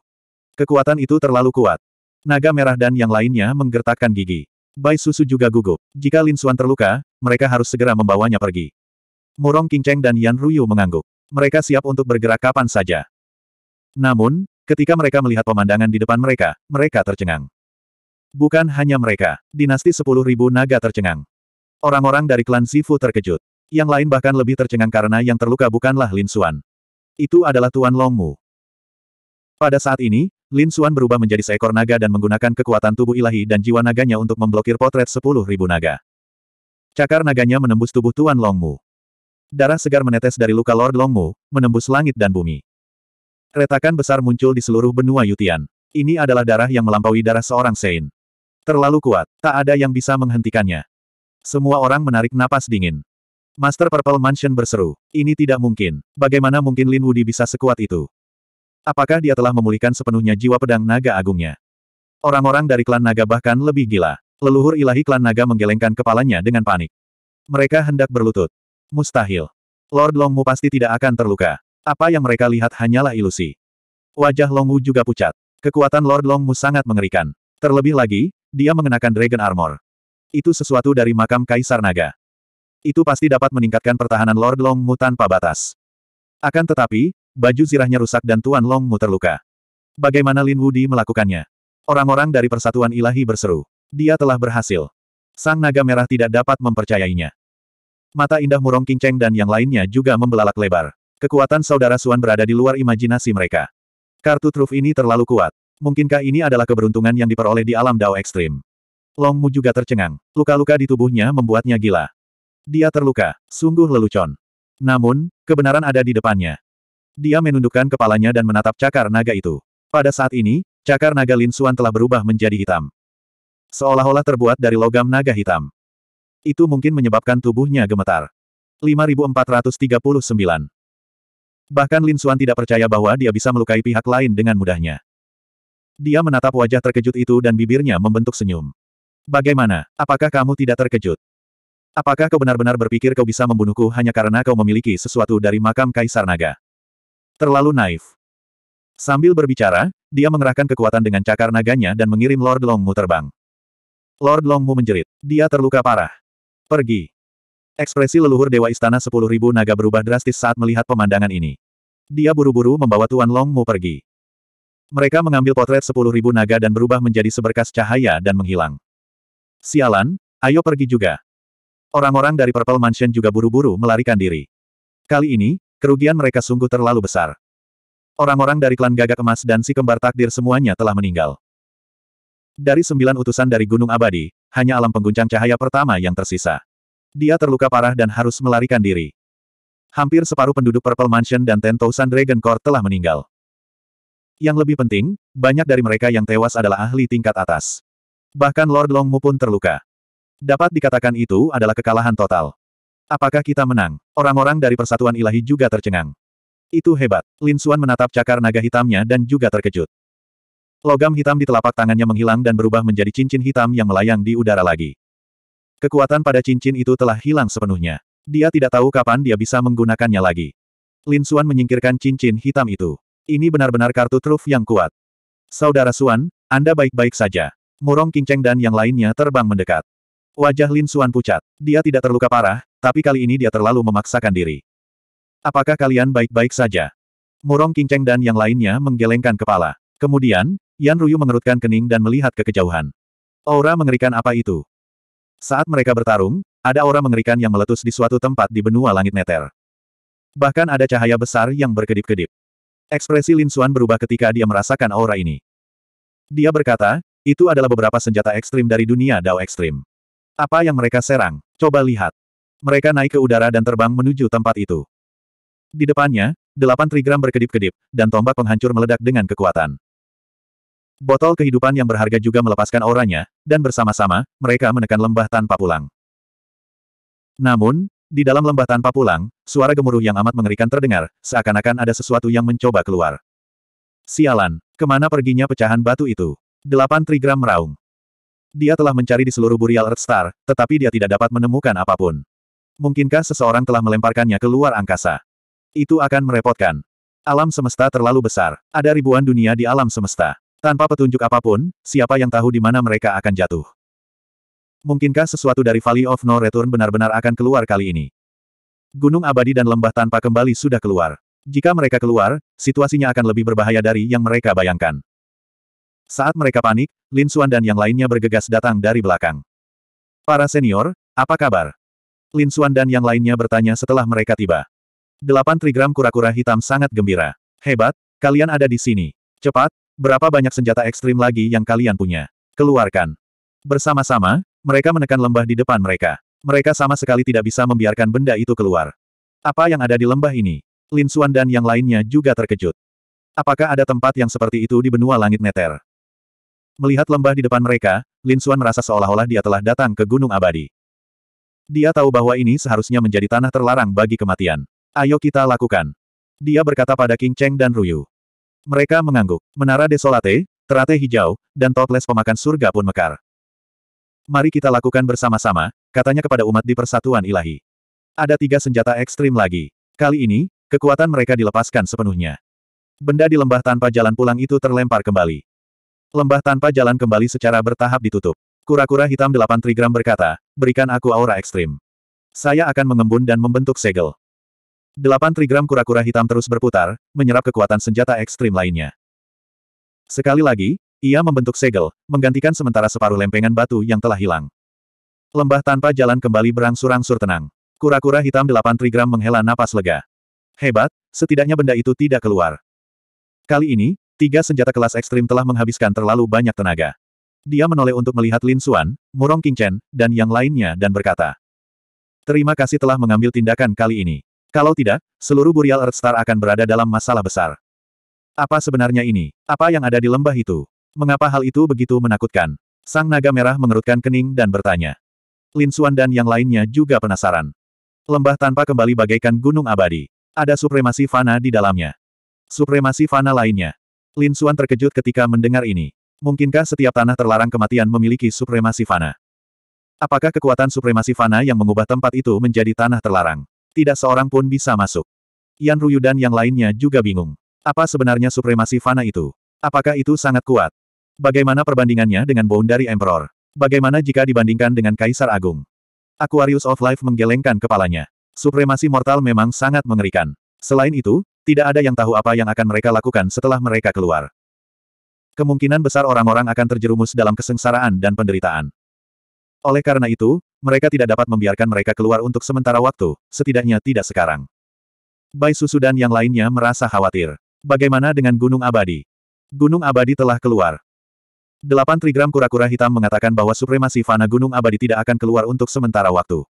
Speaker 1: Kekuatan itu terlalu kuat. Naga merah dan yang lainnya menggertakkan gigi. Bai Susu juga gugup. Jika Lin Suan terluka, mereka harus segera membawanya pergi. Murong Qingcheng dan Yan Ruyu mengangguk. Mereka siap untuk bergerak kapan saja. Namun, ketika mereka melihat pemandangan di depan mereka, mereka tercengang. Bukan hanya mereka, dinasti sepuluh ribu naga tercengang. Orang-orang dari klan Zifu terkejut. Yang lain bahkan lebih tercengang karena yang terluka bukanlah Lin Suan. Itu adalah Tuan Longmu. Pada saat ini, Lin Xuan berubah menjadi seekor naga dan menggunakan kekuatan tubuh ilahi dan jiwa naganya untuk memblokir potret sepuluh ribu naga. Cakar naganya menembus tubuh Tuan Longmu. Darah segar menetes dari luka Lord Longmu, menembus langit dan bumi. Retakan besar muncul di seluruh benua Yutian. Ini adalah darah yang melampaui darah seorang Sein. Terlalu kuat, tak ada yang bisa menghentikannya. Semua orang menarik napas dingin. Master Purple Mansion berseru, ini tidak mungkin. Bagaimana mungkin Lin Wudi bisa sekuat itu? Apakah dia telah memulihkan sepenuhnya jiwa pedang naga agungnya? Orang-orang dari klan naga bahkan lebih gila. Leluhur ilahi klan naga menggelengkan kepalanya dengan panik. Mereka hendak berlutut. Mustahil. Lord Longmu pasti tidak akan terluka. Apa yang mereka lihat hanyalah ilusi. Wajah Longmu juga pucat. Kekuatan Lord Longmu sangat mengerikan. Terlebih lagi, dia mengenakan Dragon Armor. Itu sesuatu dari makam Kaisar Naga. Itu pasti dapat meningkatkan pertahanan Lord Longmu tanpa batas. Akan tetapi, Baju zirahnya rusak dan Tuan Longmu terluka. Bagaimana Lin Wudi melakukannya? Orang-orang dari Persatuan Ilahi berseru. Dia telah berhasil. Sang naga merah tidak dapat mempercayainya. Mata indah murong kinceng dan yang lainnya juga membelalak lebar. Kekuatan saudara Suan berada di luar imajinasi mereka. Kartu truf ini terlalu kuat. Mungkinkah ini adalah keberuntungan yang diperoleh di alam Dao ekstrim? Longmu juga tercengang. Luka-luka di tubuhnya membuatnya gila. Dia terluka. Sungguh lelucon. Namun, kebenaran ada di depannya. Dia menundukkan kepalanya dan menatap cakar naga itu. Pada saat ini, cakar naga Lin Suan telah berubah menjadi hitam. Seolah-olah terbuat dari logam naga hitam. Itu mungkin menyebabkan tubuhnya gemetar. 5439 Bahkan Lin Suan tidak percaya bahwa dia bisa melukai pihak lain dengan mudahnya. Dia menatap wajah terkejut itu dan bibirnya membentuk senyum. Bagaimana? Apakah kamu tidak terkejut? Apakah kau benar-benar berpikir kau bisa membunuhku hanya karena kau memiliki sesuatu dari makam Kaisar Naga? Terlalu naif. Sambil berbicara, dia mengerahkan kekuatan dengan cakar naganya dan mengirim Lord Longmu terbang. Lord Longmu menjerit. Dia terluka parah. Pergi. Ekspresi leluhur Dewa Istana 10.000 naga berubah drastis saat melihat pemandangan ini. Dia buru-buru membawa Tuan Longmu pergi. Mereka mengambil potret 10.000 naga dan berubah menjadi seberkas cahaya dan menghilang. Sialan, ayo pergi juga. Orang-orang dari Purple Mansion juga buru-buru melarikan diri. Kali ini, Kerugian mereka sungguh terlalu besar. Orang-orang dari klan gagak emas dan si kembar takdir semuanya telah meninggal. Dari sembilan utusan dari Gunung Abadi, hanya alam pengguncang cahaya pertama yang tersisa. Dia terluka parah dan harus melarikan diri. Hampir separuh penduduk Purple Mansion dan Ten Thousand Dragon Core telah meninggal. Yang lebih penting, banyak dari mereka yang tewas adalah ahli tingkat atas. Bahkan Lord Longmu pun terluka. Dapat dikatakan itu adalah kekalahan total. Apakah kita menang? Orang-orang dari Persatuan Ilahi juga tercengang. Itu hebat. Lin Xuan menatap cakar naga hitamnya dan juga terkejut. Logam hitam di telapak tangannya menghilang dan berubah menjadi cincin hitam yang melayang di udara lagi. Kekuatan pada cincin itu telah hilang sepenuhnya. Dia tidak tahu kapan dia bisa menggunakannya lagi. Lin Xuan menyingkirkan cincin hitam itu. Ini benar-benar kartu truf yang kuat. Saudara Xuan, Anda baik-baik saja. Murong Kinceng dan yang lainnya terbang mendekat. Wajah Lin Xuan pucat. Dia tidak terluka parah, tapi kali ini dia terlalu memaksakan diri. Apakah kalian baik-baik saja? Murong Kinceng dan yang lainnya menggelengkan kepala. Kemudian, Yan Ruyu mengerutkan kening dan melihat ke kejauhan. Aura mengerikan apa itu? Saat mereka bertarung, ada aura mengerikan yang meletus di suatu tempat di benua langit neter. Bahkan ada cahaya besar yang berkedip-kedip. Ekspresi Lin Xuan berubah ketika dia merasakan aura ini. Dia berkata, itu adalah beberapa senjata ekstrim dari dunia Dao ekstrim. Apa yang mereka serang? Coba lihat. Mereka naik ke udara dan terbang menuju tempat itu. Di depannya, delapan trigram berkedip-kedip, dan tombak penghancur meledak dengan kekuatan. Botol kehidupan yang berharga juga melepaskan auranya, dan bersama-sama, mereka menekan lembah tanpa pulang. Namun, di dalam lembah tanpa pulang, suara gemuruh yang amat mengerikan terdengar, seakan-akan ada sesuatu yang mencoba keluar. Sialan, kemana perginya pecahan batu itu? Delapan trigram meraung. Dia telah mencari di seluruh Burial Earth Star, tetapi dia tidak dapat menemukan apapun. Mungkinkah seseorang telah melemparkannya ke luar angkasa? Itu akan merepotkan. Alam semesta terlalu besar. Ada ribuan dunia di alam semesta. Tanpa petunjuk apapun, siapa yang tahu di mana mereka akan jatuh? Mungkinkah sesuatu dari Valley of No Return benar-benar akan keluar kali ini? Gunung abadi dan lembah tanpa kembali sudah keluar. Jika mereka keluar, situasinya akan lebih berbahaya dari yang mereka bayangkan. Saat mereka panik, Lin Xuan dan yang lainnya bergegas datang dari belakang. Para senior, apa kabar? Lin Suan dan yang lainnya bertanya setelah mereka tiba. Delapan trigram kura-kura hitam sangat gembira. Hebat, kalian ada di sini. Cepat, berapa banyak senjata ekstrim lagi yang kalian punya? Keluarkan. Bersama-sama, mereka menekan lembah di depan mereka. Mereka sama sekali tidak bisa membiarkan benda itu keluar. Apa yang ada di lembah ini? Lin Suan dan yang lainnya juga terkejut. Apakah ada tempat yang seperti itu di benua langit Neter? Melihat lembah di depan mereka, Lin Suan merasa seolah-olah dia telah datang ke Gunung Abadi. Dia tahu bahwa ini seharusnya menjadi tanah terlarang bagi kematian. Ayo kita lakukan. Dia berkata pada King Cheng dan Ruyu. Mereka mengangguk. Menara desolate, terate hijau, dan toples pemakan surga pun mekar. Mari kita lakukan bersama-sama, katanya kepada umat di persatuan ilahi. Ada tiga senjata ekstrim lagi. Kali ini, kekuatan mereka dilepaskan sepenuhnya. Benda di lembah tanpa jalan pulang itu terlempar kembali. Lembah tanpa jalan kembali secara bertahap ditutup. Kura-kura hitam delapan trigram berkata, berikan aku aura ekstrim. Saya akan mengembun dan membentuk segel. Delapan trigram kura-kura hitam terus berputar, menyerap kekuatan senjata ekstrim lainnya. Sekali lagi, ia membentuk segel, menggantikan sementara separuh lempengan batu yang telah hilang. Lembah tanpa jalan kembali berangsur-angsur tenang. Kura-kura hitam delapan trigram menghela napas lega. Hebat, setidaknya benda itu tidak keluar. Kali ini, tiga senjata kelas ekstrim telah menghabiskan terlalu banyak tenaga. Dia menoleh untuk melihat Lin Xuan, Murong King Chen, dan yang lainnya dan berkata. Terima kasih telah mengambil tindakan kali ini. Kalau tidak, seluruh Burial Earthstar akan berada dalam masalah besar. Apa sebenarnya ini? Apa yang ada di lembah itu? Mengapa hal itu begitu menakutkan? Sang naga merah mengerutkan kening dan bertanya. Lin Xuan dan yang lainnya juga penasaran. Lembah tanpa kembali bagaikan gunung abadi. Ada supremasi fana di dalamnya. Supremasi fana lainnya. Lin Xuan terkejut ketika mendengar ini. Mungkinkah setiap tanah terlarang kematian memiliki supremasi fana? Apakah kekuatan supremasi fana yang mengubah tempat itu menjadi tanah terlarang? Tidak seorang pun bisa masuk. Yan Ruyu dan yang lainnya juga bingung. Apa sebenarnya supremasi fana itu? Apakah itu sangat kuat? Bagaimana perbandingannya dengan dari Emperor? Bagaimana jika dibandingkan dengan Kaisar Agung? Aquarius of Life menggelengkan kepalanya. Supremasi mortal memang sangat mengerikan. Selain itu, tidak ada yang tahu apa yang akan mereka lakukan setelah mereka keluar. Kemungkinan besar orang-orang akan terjerumus dalam kesengsaraan dan penderitaan. Oleh karena itu, mereka tidak dapat membiarkan mereka keluar untuk sementara waktu, setidaknya tidak sekarang. Bai Susu dan yang lainnya merasa khawatir. Bagaimana dengan Gunung Abadi? Gunung Abadi telah keluar. Delapan trigram kura-kura hitam mengatakan bahwa supremasi fana Gunung Abadi tidak akan keluar untuk sementara waktu.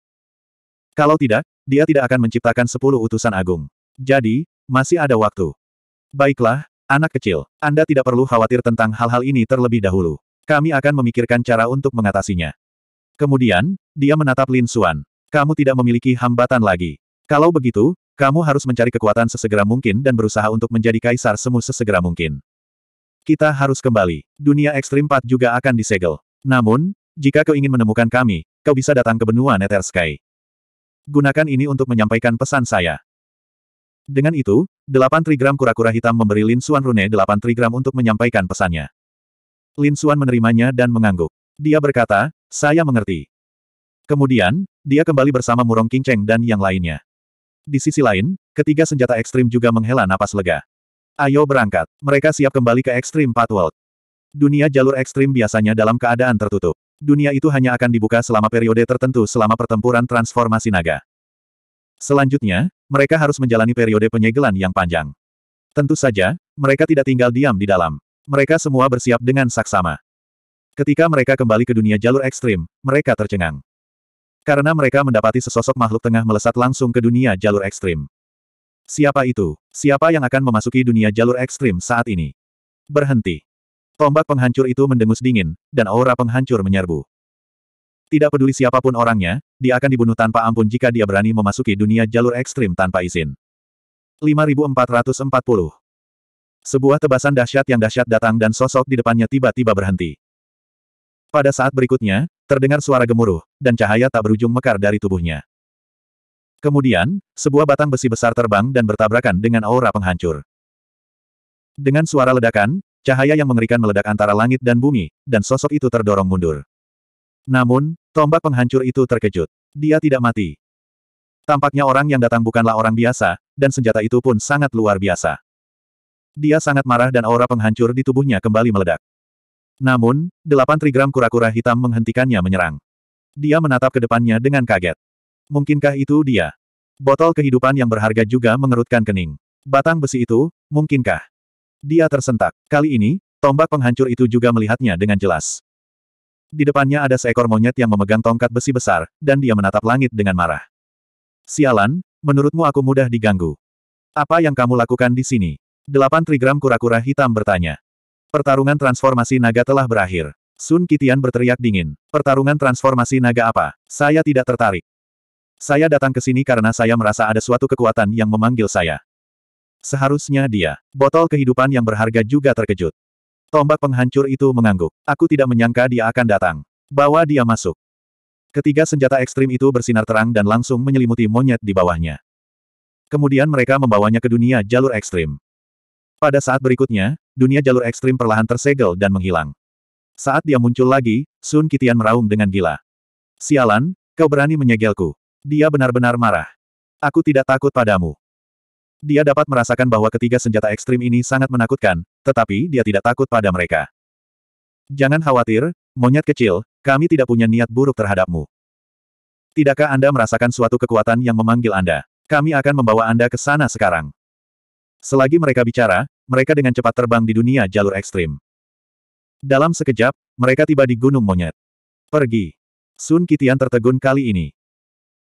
Speaker 1: Kalau tidak, dia tidak akan menciptakan sepuluh utusan agung. Jadi, masih ada waktu. Baiklah, Anak kecil, Anda tidak perlu khawatir tentang hal-hal ini terlebih dahulu. Kami akan memikirkan cara untuk mengatasinya. Kemudian, dia menatap Lin Xuan. Kamu tidak memiliki hambatan lagi. Kalau begitu, kamu harus mencari kekuatan sesegera mungkin dan berusaha untuk menjadi kaisar semu sesegera mungkin. Kita harus kembali. Dunia ekstrim 4 juga akan disegel. Namun, jika kau ingin menemukan kami, kau bisa datang ke benua Nether Sky. Gunakan ini untuk menyampaikan pesan saya. Dengan itu, delapan trigram kura-kura hitam memberi Lin Xuan Rune delapan trigram untuk menyampaikan pesannya. Lin Xuan menerimanya dan mengangguk. Dia berkata, saya mengerti. Kemudian, dia kembali bersama Murong Cheng dan yang lainnya. Di sisi lain, ketiga senjata ekstrim juga menghela napas lega. Ayo berangkat, mereka siap kembali ke ekstrim Path Dunia jalur ekstrim biasanya dalam keadaan tertutup. Dunia itu hanya akan dibuka selama periode tertentu selama pertempuran transformasi naga. Selanjutnya, mereka harus menjalani periode penyegelan yang panjang. Tentu saja, mereka tidak tinggal diam di dalam. Mereka semua bersiap dengan saksama. Ketika mereka kembali ke dunia jalur ekstrim, mereka tercengang. Karena mereka mendapati sesosok makhluk tengah melesat langsung ke dunia jalur ekstrim. Siapa itu? Siapa yang akan memasuki dunia jalur ekstrim saat ini? Berhenti. Tombak penghancur itu mendengus dingin, dan aura penghancur menyerbu. Tidak peduli siapapun orangnya, dia akan dibunuh tanpa ampun jika dia berani memasuki dunia jalur ekstrim tanpa izin. 5440 Sebuah tebasan dahsyat yang dahsyat datang dan sosok di depannya tiba-tiba berhenti. Pada saat berikutnya, terdengar suara gemuruh, dan cahaya tak berujung mekar dari tubuhnya. Kemudian, sebuah batang besi besar terbang dan bertabrakan dengan aura penghancur. Dengan suara ledakan, cahaya yang mengerikan meledak antara langit dan bumi, dan sosok itu terdorong mundur. Namun, Tombak penghancur itu terkejut. Dia tidak mati. Tampaknya orang yang datang bukanlah orang biasa, dan senjata itu pun sangat luar biasa. Dia sangat marah dan aura penghancur di tubuhnya kembali meledak. Namun, delapan trigram kura-kura hitam menghentikannya menyerang. Dia menatap ke depannya dengan kaget. Mungkinkah itu dia? Botol kehidupan yang berharga juga mengerutkan kening. Batang besi itu, mungkinkah? Dia tersentak. Kali ini, tombak penghancur itu juga melihatnya dengan jelas. Di depannya ada seekor monyet yang memegang tongkat besi besar, dan dia menatap langit dengan marah. Sialan, menurutmu aku mudah diganggu. Apa yang kamu lakukan di sini? Delapan trigram kura-kura hitam bertanya. Pertarungan transformasi naga telah berakhir. Sun Kitian berteriak dingin. Pertarungan transformasi naga apa? Saya tidak tertarik. Saya datang ke sini karena saya merasa ada suatu kekuatan yang memanggil saya. Seharusnya dia. Botol kehidupan yang berharga juga terkejut. Tombak penghancur itu mengangguk. Aku tidak menyangka dia akan datang. Bawa dia masuk. Ketiga senjata ekstrim itu bersinar terang dan langsung menyelimuti monyet di bawahnya. Kemudian mereka membawanya ke dunia jalur ekstrim. Pada saat berikutnya, dunia jalur ekstrim perlahan tersegel dan menghilang. Saat dia muncul lagi, Sun Kitian meraung dengan gila. Sialan, kau berani menyegelku. Dia benar-benar marah. Aku tidak takut padamu. Dia dapat merasakan bahwa ketiga senjata ekstrim ini sangat menakutkan, tetapi dia tidak takut pada mereka. Jangan khawatir, monyet kecil, kami tidak punya niat buruk terhadapmu. Tidakkah Anda merasakan suatu kekuatan yang memanggil Anda? Kami akan membawa Anda ke sana sekarang. Selagi mereka bicara, mereka dengan cepat terbang di dunia jalur ekstrim. Dalam sekejap, mereka tiba di Gunung Monyet. Pergi. Sun Kitian tertegun kali ini.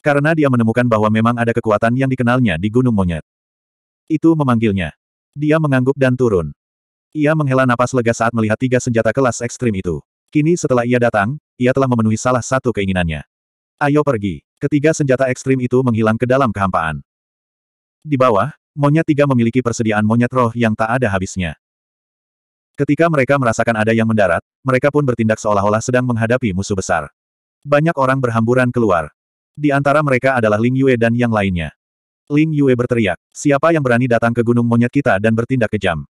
Speaker 1: Karena dia menemukan bahwa memang ada kekuatan yang dikenalnya di Gunung Monyet. Itu memanggilnya. Dia mengangguk dan turun. Ia menghela napas lega saat melihat tiga senjata kelas ekstrim itu. Kini setelah ia datang, ia telah memenuhi salah satu keinginannya. Ayo pergi. Ketiga senjata ekstrim itu menghilang ke dalam kehampaan. Di bawah, monyet tiga memiliki persediaan monyet roh yang tak ada habisnya. Ketika mereka merasakan ada yang mendarat, mereka pun bertindak seolah-olah sedang menghadapi musuh besar. Banyak orang berhamburan keluar. Di antara mereka adalah Ling Yue dan yang lainnya. Ling Yue berteriak. Siapa yang berani datang ke gunung monyet kita dan bertindak kejam?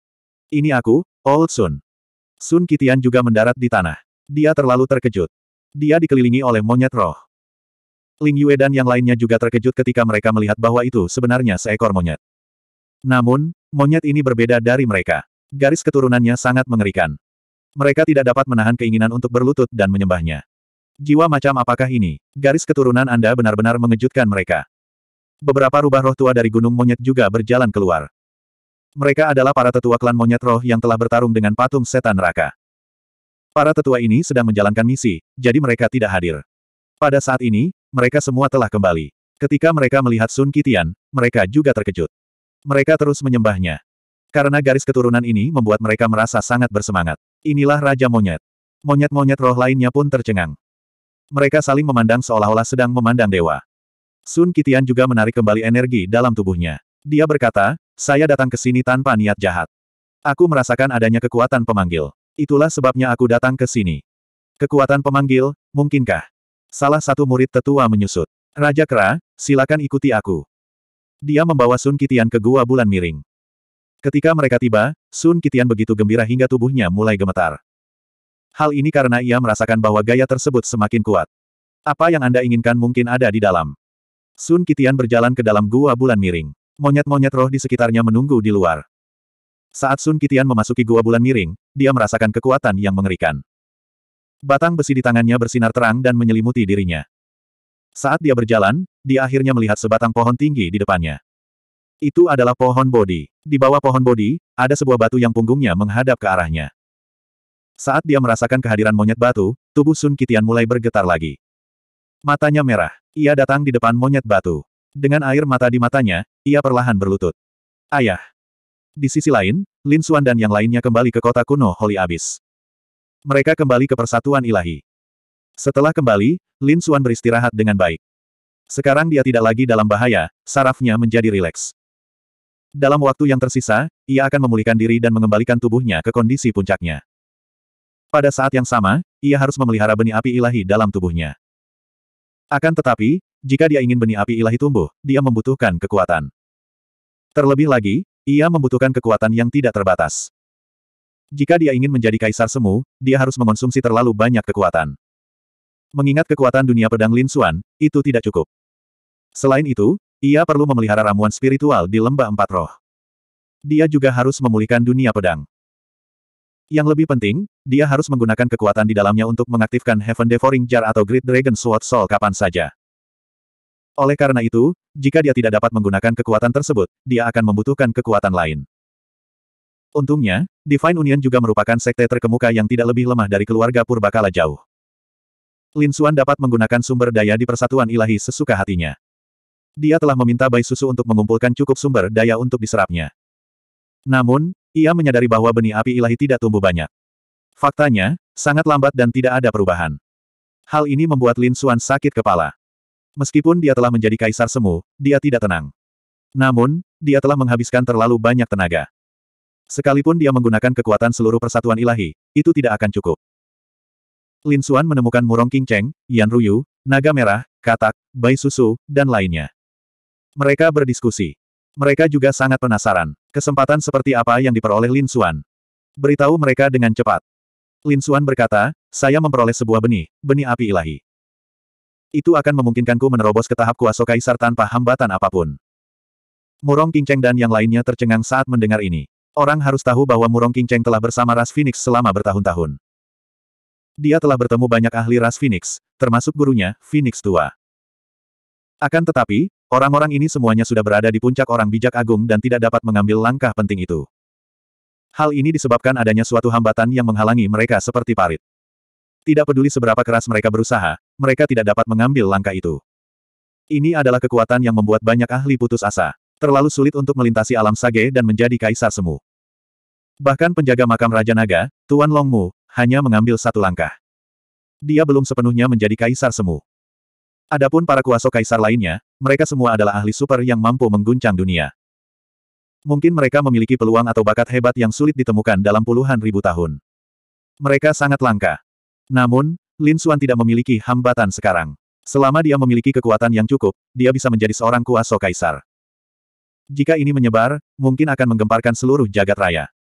Speaker 1: Ini aku, Old Sun. Sun Kitian juga mendarat di tanah. Dia terlalu terkejut. Dia dikelilingi oleh monyet roh. Ling Yue dan yang lainnya juga terkejut ketika mereka melihat bahwa itu sebenarnya seekor monyet. Namun, monyet ini berbeda dari mereka. Garis keturunannya sangat mengerikan. Mereka tidak dapat menahan keinginan untuk berlutut dan menyembahnya. Jiwa macam apakah ini? Garis keturunan Anda benar-benar mengejutkan mereka. Beberapa rubah roh tua dari Gunung Monyet juga berjalan keluar. Mereka adalah para tetua klan monyet roh yang telah bertarung dengan patung setan neraka. Para tetua ini sedang menjalankan misi, jadi mereka tidak hadir. Pada saat ini, mereka semua telah kembali. Ketika mereka melihat Sun Kitian, mereka juga terkejut. Mereka terus menyembahnya. Karena garis keturunan ini membuat mereka merasa sangat bersemangat. Inilah Raja Monyet. Monyet-monyet roh lainnya pun tercengang. Mereka saling memandang seolah-olah sedang memandang dewa. Sun Kitian juga menarik kembali energi dalam tubuhnya. Dia berkata, saya datang ke sini tanpa niat jahat. Aku merasakan adanya kekuatan pemanggil. Itulah sebabnya aku datang ke sini. Kekuatan pemanggil, mungkinkah? Salah satu murid tetua menyusut. Raja Kera, silakan ikuti aku. Dia membawa Sun Kitian ke gua bulan miring. Ketika mereka tiba, Sun Kitian begitu gembira hingga tubuhnya mulai gemetar. Hal ini karena ia merasakan bahwa gaya tersebut semakin kuat. Apa yang Anda inginkan mungkin ada di dalam. Sun Kitian berjalan ke dalam gua bulan miring. Monyet-monyet roh di sekitarnya menunggu di luar. Saat Sun Kitian memasuki gua bulan miring, dia merasakan kekuatan yang mengerikan. Batang besi di tangannya bersinar terang dan menyelimuti dirinya. Saat dia berjalan, dia akhirnya melihat sebatang pohon tinggi di depannya. Itu adalah pohon bodi. Di bawah pohon bodi, ada sebuah batu yang punggungnya menghadap ke arahnya. Saat dia merasakan kehadiran monyet batu, tubuh Sun Kitian mulai bergetar lagi. Matanya merah. Ia datang di depan monyet batu. Dengan air mata di matanya, ia perlahan berlutut. Ayah. Di sisi lain, Lin Xuan dan yang lainnya kembali ke kota kuno Holy Abyss. Mereka kembali ke persatuan ilahi. Setelah kembali, Lin Xuan beristirahat dengan baik. Sekarang dia tidak lagi dalam bahaya, sarafnya menjadi rileks. Dalam waktu yang tersisa, ia akan memulihkan diri dan mengembalikan tubuhnya ke kondisi puncaknya. Pada saat yang sama, ia harus memelihara benih api ilahi dalam tubuhnya. Akan tetapi, jika dia ingin benih api ilahi tumbuh, dia membutuhkan kekuatan. Terlebih lagi, ia membutuhkan kekuatan yang tidak terbatas. Jika dia ingin menjadi kaisar semu, dia harus mengonsumsi terlalu banyak kekuatan. Mengingat kekuatan dunia pedang Lin Xuan, itu tidak cukup. Selain itu, ia perlu memelihara ramuan spiritual di lembah empat roh. Dia juga harus memulihkan dunia pedang. Yang lebih penting, dia harus menggunakan kekuatan di dalamnya untuk mengaktifkan Heaven Devouring Jar atau Great Dragon Sword Soul kapan saja. Oleh karena itu, jika dia tidak dapat menggunakan kekuatan tersebut, dia akan membutuhkan kekuatan lain. Untungnya, Divine Union juga merupakan sekte terkemuka yang tidak lebih lemah dari keluarga purbakala jauh. Lin Xuan dapat menggunakan sumber daya di persatuan ilahi sesuka hatinya. Dia telah meminta Bai Susu untuk mengumpulkan cukup sumber daya untuk diserapnya. Namun, ia menyadari bahwa benih api ilahi tidak tumbuh banyak. Faktanya, sangat lambat dan tidak ada perubahan. Hal ini membuat Lin Xuan sakit kepala. Meskipun dia telah menjadi kaisar semu, dia tidak tenang. Namun, dia telah menghabiskan terlalu banyak tenaga. Sekalipun dia menggunakan kekuatan seluruh persatuan ilahi, itu tidak akan cukup. Lin Xuan menemukan Murong King Cheng, Yan Ruyu, Naga Merah, Katak, Bai Susu, dan lainnya. Mereka berdiskusi. Mereka juga sangat penasaran. Kesempatan seperti apa yang diperoleh Lin Xuan? Beritahu mereka dengan cepat. Lin Xuan berkata, saya memperoleh sebuah benih, benih api ilahi. Itu akan memungkinkanku menerobos ke tahap kuasa kaisar tanpa hambatan apapun. Murong Kingceng dan yang lainnya tercengang saat mendengar ini. Orang harus tahu bahwa Murong Kingceng telah bersama Ras Phoenix selama bertahun-tahun. Dia telah bertemu banyak ahli Ras Phoenix, termasuk gurunya, Phoenix Tua. Akan tetapi, Orang-orang ini semuanya sudah berada di puncak orang bijak agung dan tidak dapat mengambil langkah penting itu. Hal ini disebabkan adanya suatu hambatan yang menghalangi mereka seperti parit. Tidak peduli seberapa keras mereka berusaha, mereka tidak dapat mengambil langkah itu. Ini adalah kekuatan yang membuat banyak ahli putus asa. Terlalu sulit untuk melintasi alam sage dan menjadi kaisar semu. Bahkan penjaga makam Raja Naga, Tuan Longmu, hanya mengambil satu langkah. Dia belum sepenuhnya menjadi kaisar semu. Adapun para kuasa kaisar lainnya, mereka semua adalah ahli super yang mampu mengguncang dunia. Mungkin mereka memiliki peluang atau bakat hebat yang sulit ditemukan dalam puluhan ribu tahun. Mereka sangat langka. Namun, Lin Xuan tidak memiliki hambatan sekarang. Selama dia memiliki kekuatan yang cukup, dia bisa menjadi seorang kuasa kaisar. Jika ini menyebar, mungkin akan menggemparkan seluruh jagat raya.